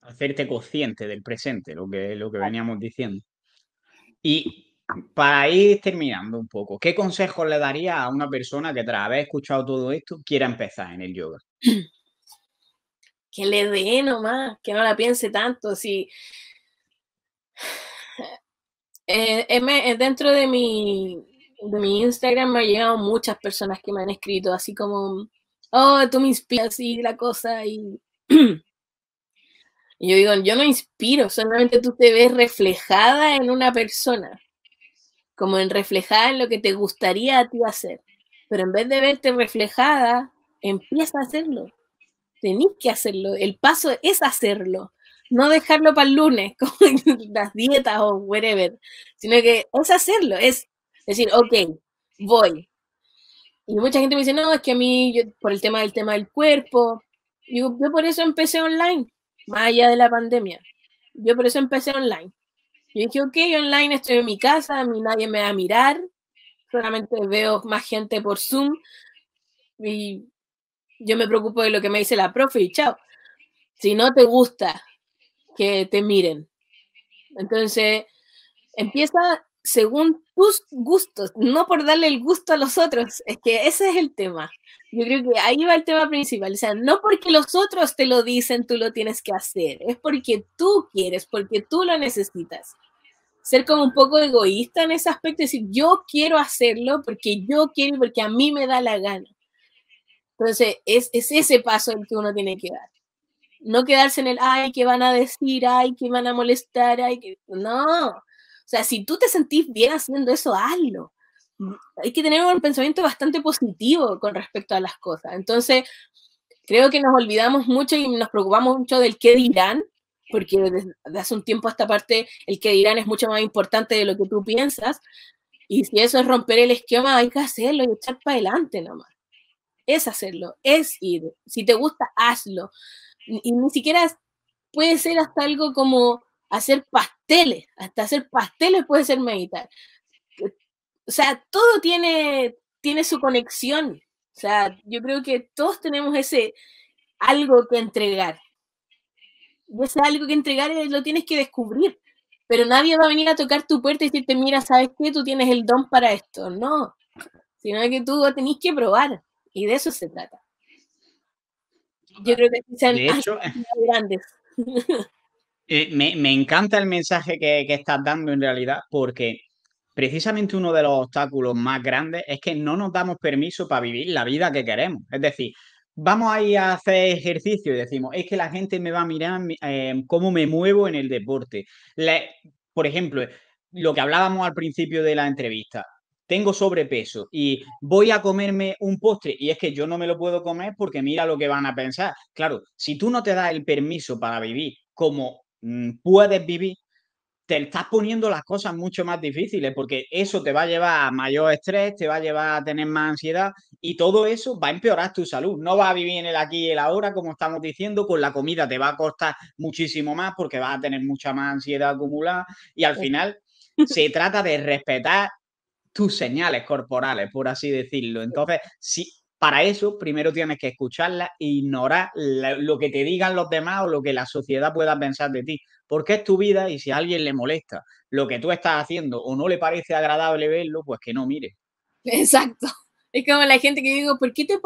Hacerte consciente del presente, lo que, lo que veníamos diciendo. Y para ir terminando un poco, ¿qué consejos le daría a una persona que tras haber escuchado todo esto quiera empezar en el yoga? que le dé nomás, que no la piense tanto. Si eh, eh, dentro de mi, de mi Instagram me han llegado muchas personas que me han escrito, así como, oh, tú me inspiras y la cosa. Y, y yo digo, yo no inspiro, solamente tú te ves reflejada en una persona, como en reflejada en lo que te gustaría a ti hacer. Pero en vez de verte reflejada, empieza a hacerlo tenéis que hacerlo. El paso es hacerlo. No dejarlo para el lunes, con las dietas o whatever. sino que es hacerlo, es decir, ok, voy. Y mucha gente me dice, no, es que a mí, por el tema del tema del cuerpo, yo, yo por eso empecé online, más allá de la pandemia. Yo por eso empecé online. Yo dije, ok, online estoy en mi casa, a mí nadie me va a mirar, solamente veo más gente por Zoom y yo me preocupo de lo que me dice la profe y chao. Si no te gusta que te miren. Entonces, empieza según tus gustos, no por darle el gusto a los otros. Es que ese es el tema. Yo creo que ahí va el tema principal. O sea, no porque los otros te lo dicen, tú lo tienes que hacer. Es porque tú quieres, porque tú lo necesitas. Ser como un poco egoísta en ese aspecto, decir, yo quiero hacerlo porque yo quiero porque a mí me da la gana. Entonces, es, ese paso el que uno tiene que dar. No quedarse en el, ay, que van a decir, ay, que van a molestar, ay, que... No. O sea, si tú te sentís bien haciendo eso, hazlo. Hay que tener un pensamiento bastante positivo con respecto a las cosas. Entonces, creo que nos olvidamos mucho y nos preocupamos mucho del qué dirán, porque desde hace un tiempo a esta parte el qué dirán es mucho más importante de lo que tú piensas. Y si eso es romper el esquema, hay que hacerlo y echar para adelante más es hacerlo, es ir. Si te gusta, hazlo. Y ni siquiera puede ser hasta algo como hacer pasteles, hasta hacer pasteles puede ser meditar. Eh, o sea, todo tiene, tiene su conexión. O sea, yo creo que todos tenemos ese algo que entregar. Y ese algo que entregar eh, lo tienes que descubrir. Pero nadie va a venir a tocar tu puerta y decirte, mira, ¿sabes qué? Tú tienes el don para esto. No. Sino que tú tenés que probar. Y de eso se trata. Yo ah, creo que de hecho, grandes. Eh, me, encanta el mensaje que, estás dando en realidad, porque precisamente uno de los obstáculos más grandes es que no nos damos permiso para vivir la vida que queremos. Es decir, vamos a ir a hacer ejercicio y decimos, es que la gente me va a mirar eh, cómo me muevo en el deporte. por ejemplo, lo que hablábamos al principio de la entrevista, tengo sobrepeso y voy a comerme un postre y es que yo no me lo puedo comer porque mira lo que van a pensar. Claro, si tú no te das el permiso para vivir como mm, puedes vivir, te estás poniendo las cosas mucho más difíciles porque eso te va a llevar a mayor estrés, te va a llevar a tener más ansiedad y todo eso va a empeorar tu salud. No va a vivir en el aquí y el ahora, como estamos diciendo, con la comida te va a costar muchísimo más porque vas a tener mucha más ansiedad acumulada y al final se trata de respetar tus señales corporales, por así decirlo. Entonces, si, para eso, primero tienes que escucharla e ignorar lo que te digan los demás o lo que la sociedad pueda pensar de ti, porque es tu vida y si a alguien le molesta lo que tú estás haciendo o no le parece agradable verlo, pues que no mire. Exacto. Es como la gente que digo, ¿por qué te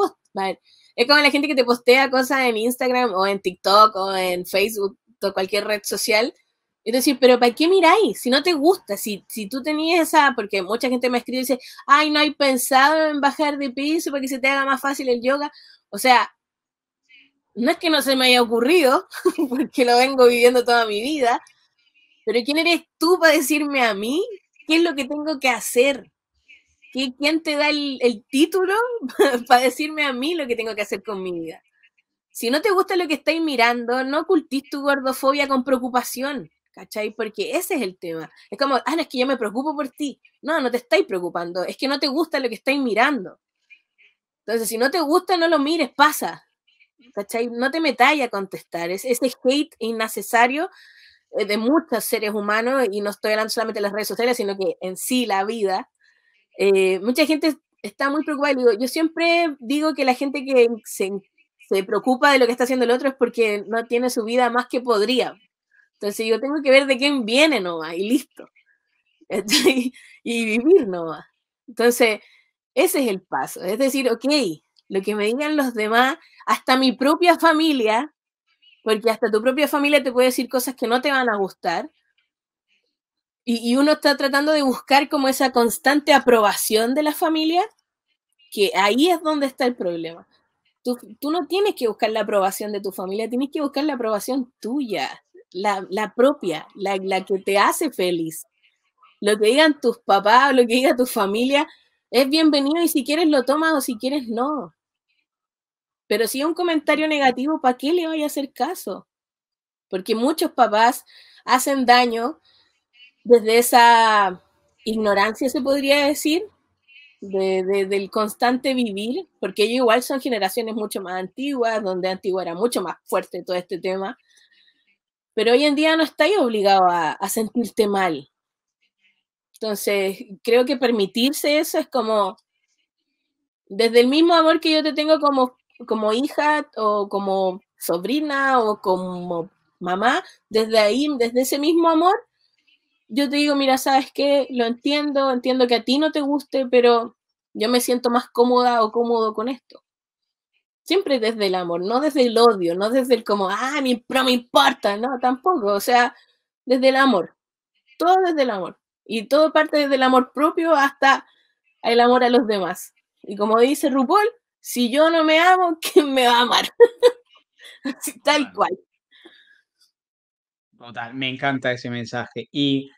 Es como la gente que te postea cosas en Instagram o en TikTok o en Facebook o cualquier red social es decir, pero ¿para qué miráis? Si no te gusta, si, tú tenías esa, porque mucha gente me escribe y dice, ay, no hay pensado en bajar de piso para que se te haga más fácil el yoga. O sea, no es que no se me haya ocurrido, porque lo vengo viviendo toda mi vida, pero ¿quién eres tú para decirme a mí qué es lo que tengo que hacer? ¿Quién te da el, el título para decirme a mí lo que tengo que hacer con mi vida? Si no te gusta lo que estáis mirando, no ocultís tu gordofobia con preocupación. ¿cachai? Porque ese es el tema. Es como, ah, no, es que yo me preocupo por ti. No, no te estáis preocupando, es que no te gusta lo que estáis mirando. Entonces, si no te gusta, no lo mires, pasa. ¿Cachai? No te metáis a contestar. Es ese hate innecesario eh, de muchos seres humanos, y no estoy hablando solamente de las redes sociales, sino que en sí la vida. Eh, mucha gente está muy preocupada. yo siempre digo que la gente que se, se preocupa de lo que está haciendo el otro es porque no tiene su vida más que podría, entonces yo tengo que ver de quién viene nomás y listo. Y, vivir nomás. Entonces, ese es el paso. Es decir, ok, lo que me digan los demás, hasta mi propia familia, porque hasta tu propia familia te puede decir cosas que no te van a gustar. Y, uno está tratando de buscar como esa constante aprobación de la familia, que ahí es donde está el problema. Tú, tú no tienes que buscar la aprobación de tu familia, tienes que buscar la aprobación tuya la, propia, la, que te hace feliz. Lo que digan tus papás, lo que diga tu familia, es bienvenido y si quieres lo tomas o si quieres no. Pero si es un comentario negativo, ¿para qué le voy a hacer caso? Porque muchos papás hacen daño desde esa ignorancia, se podría decir, del constante vivir, porque ellos igual son generaciones mucho más antiguas, donde antiguo era mucho más fuerte todo este tema, pero hoy en día no estáis obligado a, a sentirte mal. Entonces, creo que permitirse eso es como, desde el mismo amor que yo te tengo como, como hija o como sobrina o como mamá, desde ahí, desde ese mismo amor, yo te digo, mira, sabes que lo entiendo, entiendo que a ti no te guste, pero yo me siento más cómoda o cómodo con esto siempre desde el amor, no desde el odio, no desde el como, ah, no me importa, no, tampoco, o sea, desde el amor, todo desde el amor, y todo parte desde el amor propio hasta el amor a los demás. Y como dice Rupol, si yo no me amo, ¿quién me va a amar? Tal cual. Total, me encanta ese mensaje. Y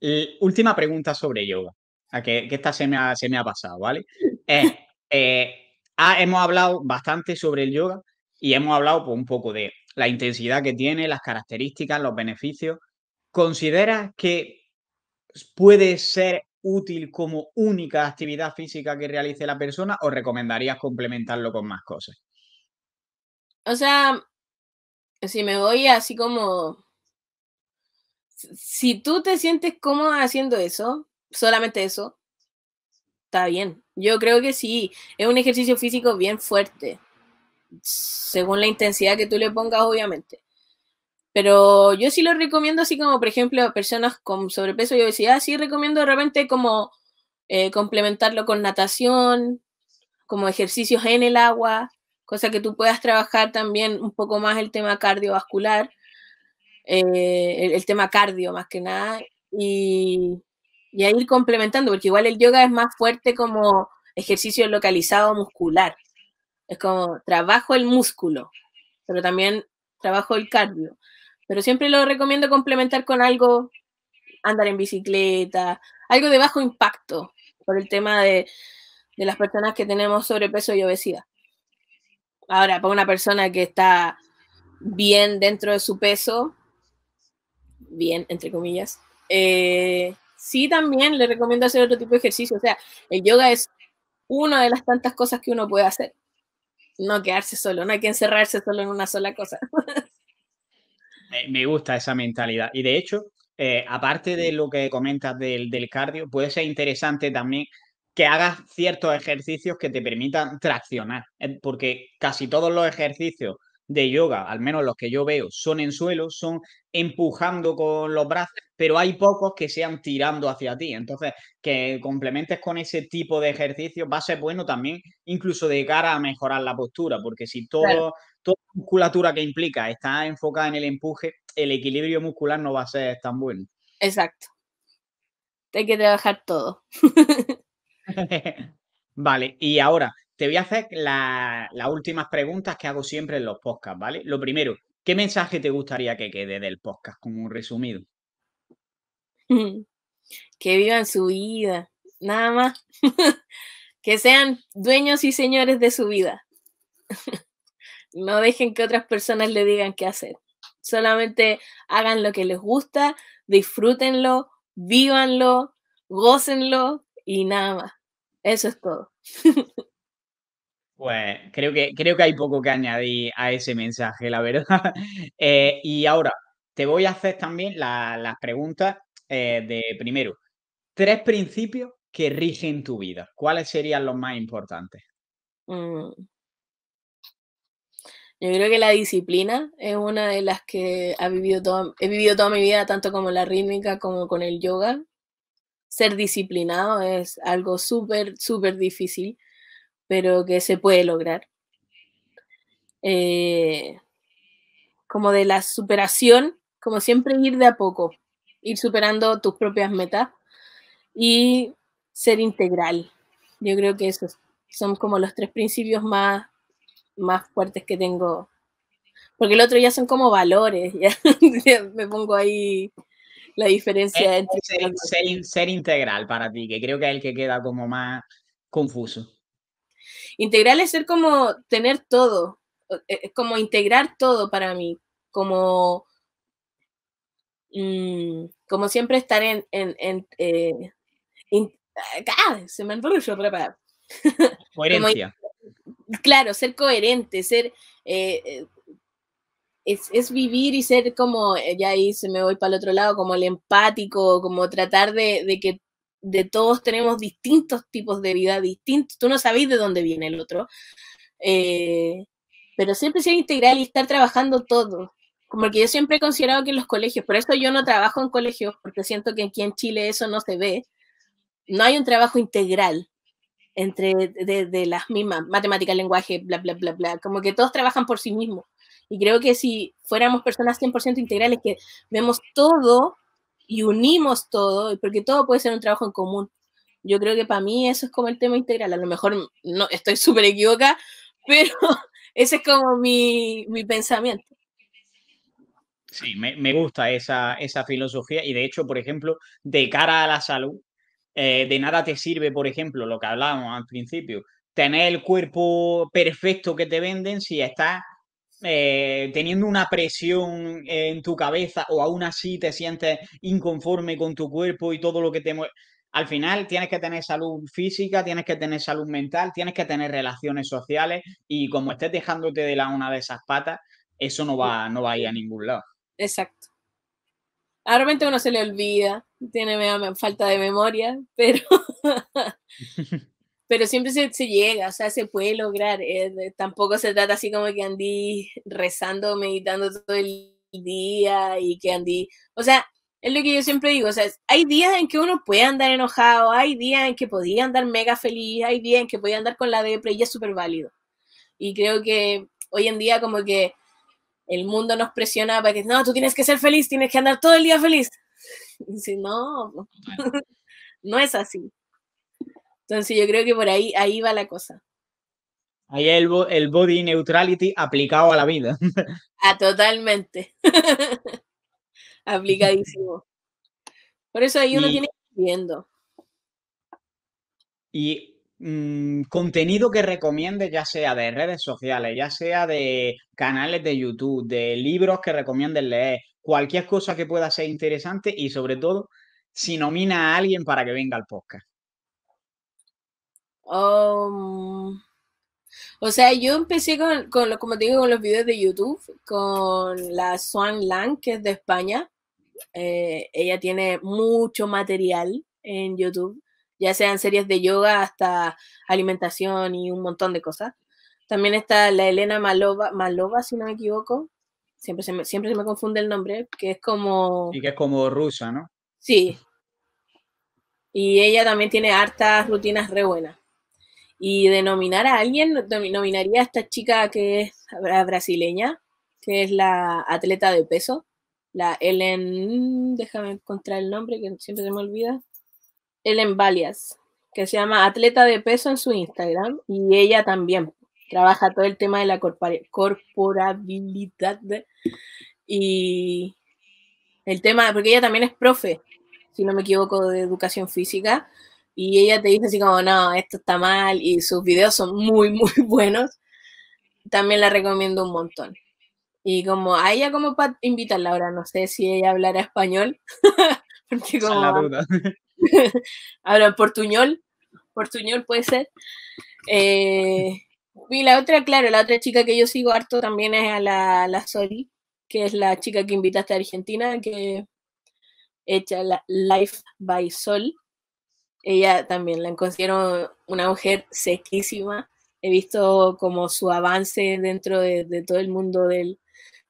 eh, última pregunta sobre yoga, a que, esta se me, ha, se me ha pasado, ¿vale? eh, Ah, hemos hablado bastante sobre el yoga y hemos hablado pues, un poco de la intensidad que tiene, las características, los beneficios. ¿Consideras que puede ser útil como única actividad física que realice la persona o recomendarías complementarlo con más cosas? O sea, si me voy así como... Si tú te sientes cómoda haciendo eso, solamente eso, está bien. Yo creo que sí, es un ejercicio físico bien fuerte, según la intensidad que tú le pongas, obviamente. Pero yo sí lo recomiendo así como, por ejemplo, a personas con sobrepeso y obesidad, ah, sí recomiendo de repente como eh, complementarlo con natación, como ejercicios en el agua, cosa que tú puedas trabajar también un poco más el tema cardiovascular, eh, el, el, tema cardio más que nada. Y, y a ir complementando, porque igual el yoga es más fuerte como ejercicio localizado muscular. Es como trabajo el músculo, pero también trabajo el cardio. Pero siempre lo recomiendo complementar con algo, andar en bicicleta, algo de bajo impacto, por el tema de, de las personas que tenemos sobrepeso y obesidad. Ahora, para una persona que está bien dentro de su peso, bien, entre comillas, eh, sí también le recomiendo hacer otro tipo de ejercicio. O sea, el yoga es una de las tantas cosas que uno puede hacer. No quedarse solo, no hay que encerrarse solo en una sola cosa. Me gusta esa mentalidad. Y de hecho, eh, aparte de lo que comentas del, del cardio, puede ser interesante también que hagas ciertos ejercicios que te permitan traccionar, eh, porque casi todos los ejercicios de yoga, al menos los que yo veo, son en suelo, son empujando con los brazos, pero hay pocos que sean tirando hacia ti. Entonces, que complementes con ese tipo de ejercicio va a ser bueno también, incluso de cara a mejorar la postura, porque si todo, toda musculatura que implica está enfocada en el empuje, el equilibrio muscular no va a ser tan bueno. Exacto. Hay que trabajar todo. vale, y ahora, te voy a hacer las últimas preguntas que hago siempre en los podcasts, ¿vale? Lo primero, ¿qué mensaje te gustaría que quede del podcast como un resumido? Que vivan su vida, nada más. que sean dueños y señores de su vida. no dejen que otras personas le digan qué hacer. Solamente hagan lo que les gusta, disfrútenlo, vívanlo, gócenlo y nada más. Eso es todo. Pues creo que, creo que hay poco que añadir a ese mensaje, la verdad. Eh, y ahora, te voy a hacer también las preguntas eh, de primero. Tres principios que rigen tu vida. ¿Cuáles serían los más importantes? Mm. Yo creo que la disciplina es una de las que ha vivido he vivido toda mi vida, tanto como la rítmica como con el yoga. Ser disciplinado es algo súper, súper difícil pero que se puede lograr. Eh, como de la superación, como siempre ir de a poco, ir superando tus propias metas y ser integral. Yo creo que esos son como los tres principios más, más fuertes que tengo. Porque el otro ya son como valores, ya, me pongo ahí la diferencia entre... ser, ser, integral para ti, que creo que es el que queda como más confuso. Integral es ser como tener todo, es eh, eh, como integrar todo para mí, como, mm, como siempre estar en... en, eh, ah, ah, se me enrolló preparar. Coherencia. claro, ser coherente, ser... es, es, vivir y ser como, ya ahí se me voy para el otro lado, como el empático, como tratar de, de que de todos tenemos distintos tipos de vida, distintos, tú no sabés de dónde viene el otro, eh, pero siempre ser integral y estar trabajando todo, como que yo siempre he considerado que en los colegios, por eso yo no trabajo en colegios, porque siento que aquí en Chile eso no se ve, no hay un trabajo integral entre de, las mismas, matemática, lenguaje, bla, bla, bla, bla, como que todos trabajan por sí mismos. Y creo que si fuéramos personas 100% integrales que vemos todo y unimos todo, porque todo puede ser un trabajo en común. Yo creo que para mí eso es como el tema integral. A lo mejor no estoy súper equivocada, pero ese es como mi, pensamiento. Sí, me, gusta esa, esa filosofía y de hecho, por ejemplo, de cara a la salud, eh, de nada te sirve, por ejemplo, lo que hablábamos al principio, tener el cuerpo perfecto que te venden si estás eh, teniendo una presión en tu cabeza o aún así te sientes inconforme con tu cuerpo y todo lo que te mueve. Al final tienes que tener salud física, tienes que tener salud mental, tienes que tener relaciones sociales y como estés dejándote de la una de esas patas, eso no va, va a ir a ningún lado. Exacto. A realmente uno se le olvida, tiene falta de memoria, pero pero siempre se, llega, o sea, se puede lograr. Eh, tampoco se trata así como que andí rezando, meditando todo el día y que andí, o sea, es lo que yo siempre digo, o sea, hay días en que uno puede andar enojado, hay días en que podía andar mega feliz, hay días en que podía andar con la depre y es súper válido. Y creo que hoy en día como que el mundo nos presiona para que, no, tú tienes que ser feliz, tienes que andar todo el día feliz. Y si no, no es así. Entonces yo creo que por ahí, ahí va la cosa. Ahí el, el body neutrality aplicado a la vida. Ah, totalmente. Aplicadísimo. Por eso ahí uno tiene que ir viendo. Y mm, contenido que recomiende, ya sea de redes sociales, ya sea de canales de YouTube, de libros que recomienden leer, cualquier cosa que pueda ser interesante y sobre todo, si nomina a alguien para que venga al podcast. Um, o sea, yo empecé con, con los, como digo, con los videos de YouTube, con la Swan Lang, que es de España. Eh, ella tiene mucho material en YouTube, ya sean series de yoga hasta alimentación y un montón de cosas. También está la Elena Malova, Malova si no me equivoco. Siempre se me, siempre se me confunde el nombre, que es como... Y que es como rusa, ¿no? Sí. Y ella también tiene hartas rutinas re buenas. Y de a alguien, nominaría a esta chica que es brasileña, que es la atleta de peso, la Ellen, déjame encontrar el nombre que siempre se me olvida, Ellen Valias, que se llama Atleta de Peso en su Instagram, y ella también trabaja todo el tema de la corporabilidad y el tema, porque ella también es profe, si no me equivoco, de educación física, y ella te dice así como, no, esto está mal y sus videos son muy, muy buenos, también la recomiendo un montón. Y como a ella como para invitarla ahora, no sé si ella hablará español, porque como... La habla portuñol, portuñol puede ser. Eh, y la otra, claro, la otra chica que yo sigo harto también es a la, la Sori, que es la chica que invitaste a Argentina, que echa la Life by Sol. Ella también la considero una mujer sequísima. He visto como su avance dentro de, todo el mundo del,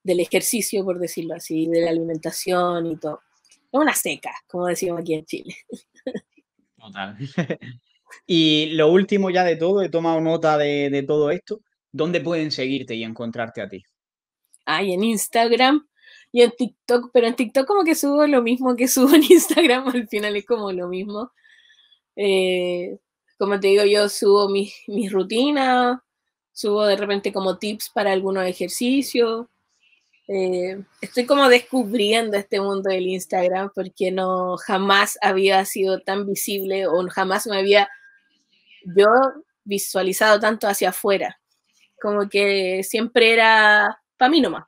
ejercicio, por decirlo así, de la alimentación y todo. Es una seca, como decimos aquí en Chile. Total. Y lo último ya de todo, he tomado nota de, todo esto. ¿Dónde pueden seguirte y encontrarte a ti? Ay, en Instagram y en TikTok, pero en TikTok como que subo lo mismo que subo en Instagram, al final es como lo mismo. Eh, como te digo, yo subo mis rutinas, subo de repente como tips para algunos ejercicios. Eh, estoy como descubriendo este mundo del Instagram porque no jamás había sido tan visible o jamás me había yo visualizado tanto hacia afuera. Como que siempre era para mí nomás.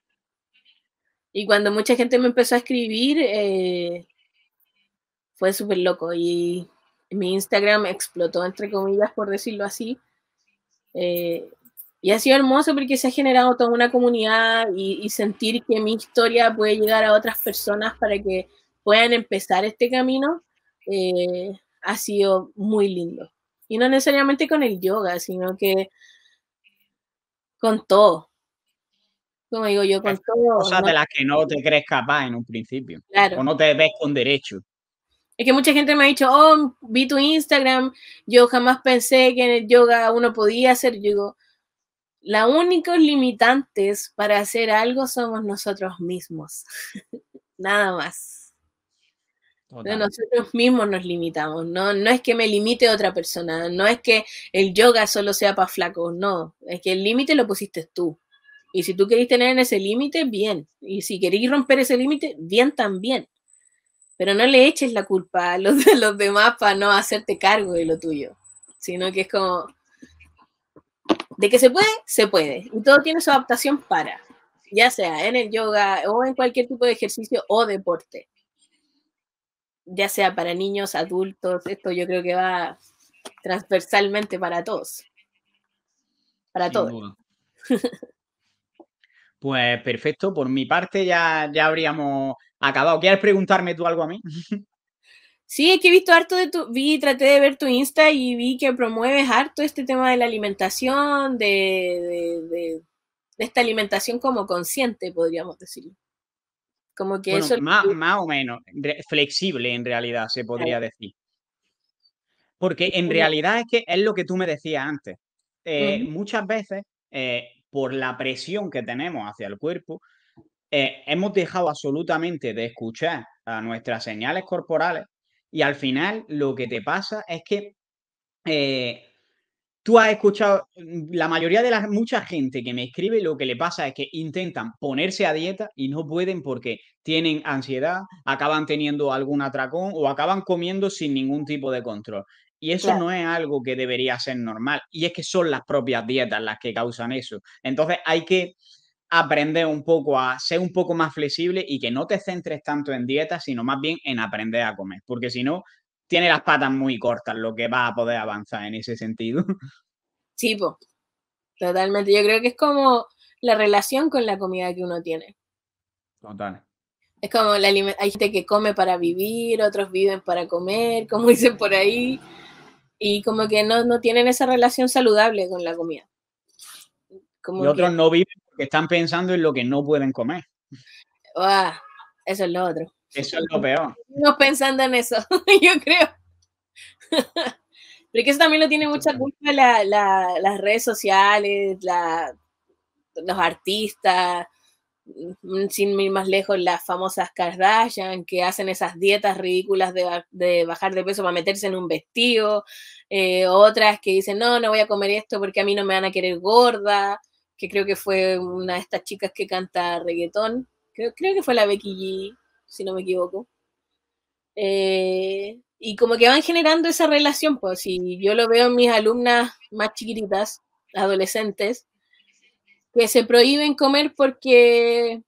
Y cuando mucha gente me empezó a escribir, eh, fue súper loco. Y mi Instagram explotó, entre comillas, por decirlo así. Eh, y ha sido hermoso porque se ha generado toda una comunidad y, sentir que mi historia puede llegar a otras personas para que puedan empezar este camino, eh, ha sido muy lindo. Y no necesariamente con el yoga, sino que con todo. Como digo yo, con todo. Cosas de las que no te crees capaz en un principio. Claro. O no te ves con derecho. Es que mucha gente me ha dicho, oh, vi tu Instagram, yo jamás pensé que en el yoga uno podía hacer yoga. Los únicos limitantes para hacer algo somos nosotros mismos. Nada más. nosotros mismos nos limitamos. No, no es que me limite otra persona. No es que el yoga solo sea para flacos. No. Es que el límite lo pusiste tú. Y si tú querés tener ese límite, bien. Y si querés romper ese límite, bien también pero no le eches la culpa a los, de los demás para no hacerte cargo de lo tuyo, sino que es como, de que se puede, se puede, y todo tiene su adaptación para, ya sea en el yoga o en cualquier tipo de ejercicio o deporte, ya sea para niños, adultos, esto yo creo que va transversalmente para todos, para todos. Pues perfecto, por mi parte ya, ya habríamos Acabado. ¿Quieres preguntarme tú algo a mí? Sí, es que he visto harto de tu, vi, traté de ver tu Insta y vi que promueves harto este tema de la alimentación, de, esta alimentación como consciente, podríamos decirlo. Como que eso... Más, o menos, flexible en realidad, se podría decir. Porque en realidad es que es lo que tú me decías antes. Eh, muchas veces, eh, por la presión que tenemos hacia el cuerpo, eh, hemos dejado absolutamente de escuchar a nuestras señales corporales y al final lo que te pasa es que eh, tú has escuchado, mm, la mayoría de la mucha gente que me escribe lo que le pasa es que intentan ponerse a dieta y no pueden porque tienen ansiedad, acaban teniendo algún atracón o acaban comiendo sin ningún tipo de control. Y eso no es algo que debería ser normal. Y es que son las propias dietas las que causan eso. Entonces hay que aprender un poco a ser un poco más flexible y que no te centres tanto en dieta, sino más bien en aprender a comer, porque si no, tiene las patas muy cortas lo que va a poder avanzar en ese sentido. Sí, pues, totalmente. Yo creo que es como la relación con la comida que uno tiene. Total. Es como la hay gente que come para vivir, otros viven para comer, como dicen por ahí, y como que no, tienen esa relación saludable con la comida. y otros no viven que están pensando en lo que no pueden comer. Ah, eso es lo otro. Eso es lo peor. No pensando en eso, yo creo. porque eso también lo tiene mucha culpa las redes sociales, los artistas, mm, sin ir más lejos, las famosas Kardashian que hacen esas dietas ridículas de, bajar de peso para meterse en un vestido, eh, otras que dicen, no, no voy a comer esto porque a mí no me van a querer gorda, que creo que fue una de estas chicas que canta reggaetón. Creo, que fue la Becky G, si no me equivoco. Eh, y como que van generando esa relación, pues si yo lo veo en mis alumnas más chiquititas, adolescentes, que se prohíben comer porque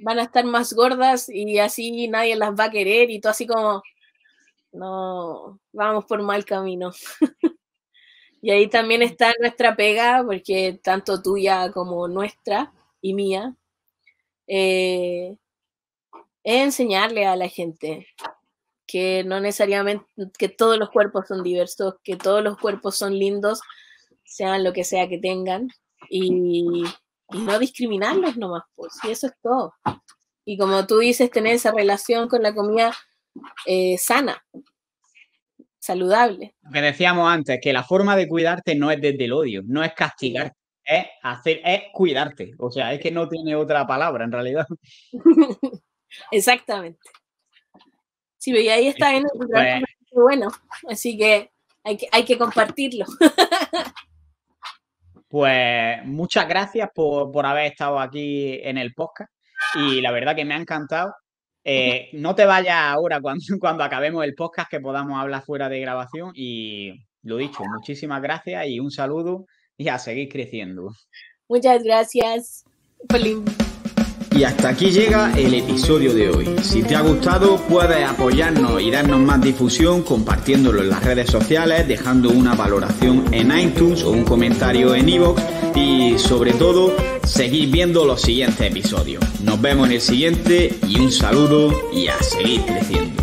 van a estar más gordas y así nadie las va a querer y todo así como, no, vamos por mal camino. Y ahí también está nuestra pega, porque tanto tuya como nuestra y mía, eh, es enseñarle a la gente que no necesariamente, que todos los cuerpos son diversos, que todos los cuerpos son lindos, sean lo que sea que tengan, y, no discriminarlos nomás, pues, y eso es todo. Y como tú dices, tener esa relación con la comida eh, sana, saludable. Lo que decíamos antes, que la forma de cuidarte no es desde el odio, no es castigarte, es hacer, es cuidarte. O sea, es que no tiene otra palabra en realidad. Exactamente. Sí, pero pues, ahí está este, en el pues, bueno, así que hay que, compartirlo. Pues muchas gracias por haber estado aquí en el podcast y la verdad que me ha encantado eh, no te vayas ahora cuando, cuando acabemos el podcast que podamos hablar fuera de grabación y lo dicho, muchísimas gracias y un saludo y a seguir creciendo. Muchas gracias. Felipe. Y hasta aquí llega el episodio de hoy. Si te ha gustado, puedes apoyarnos y darnos más difusión compartiéndolo en las redes sociales, dejando una valoración en iTunes o un comentario en iVoox y sobre todo, seguir viendo los siguientes episodios. Nos vemos en el siguiente y un saludo y a seguir creciendo.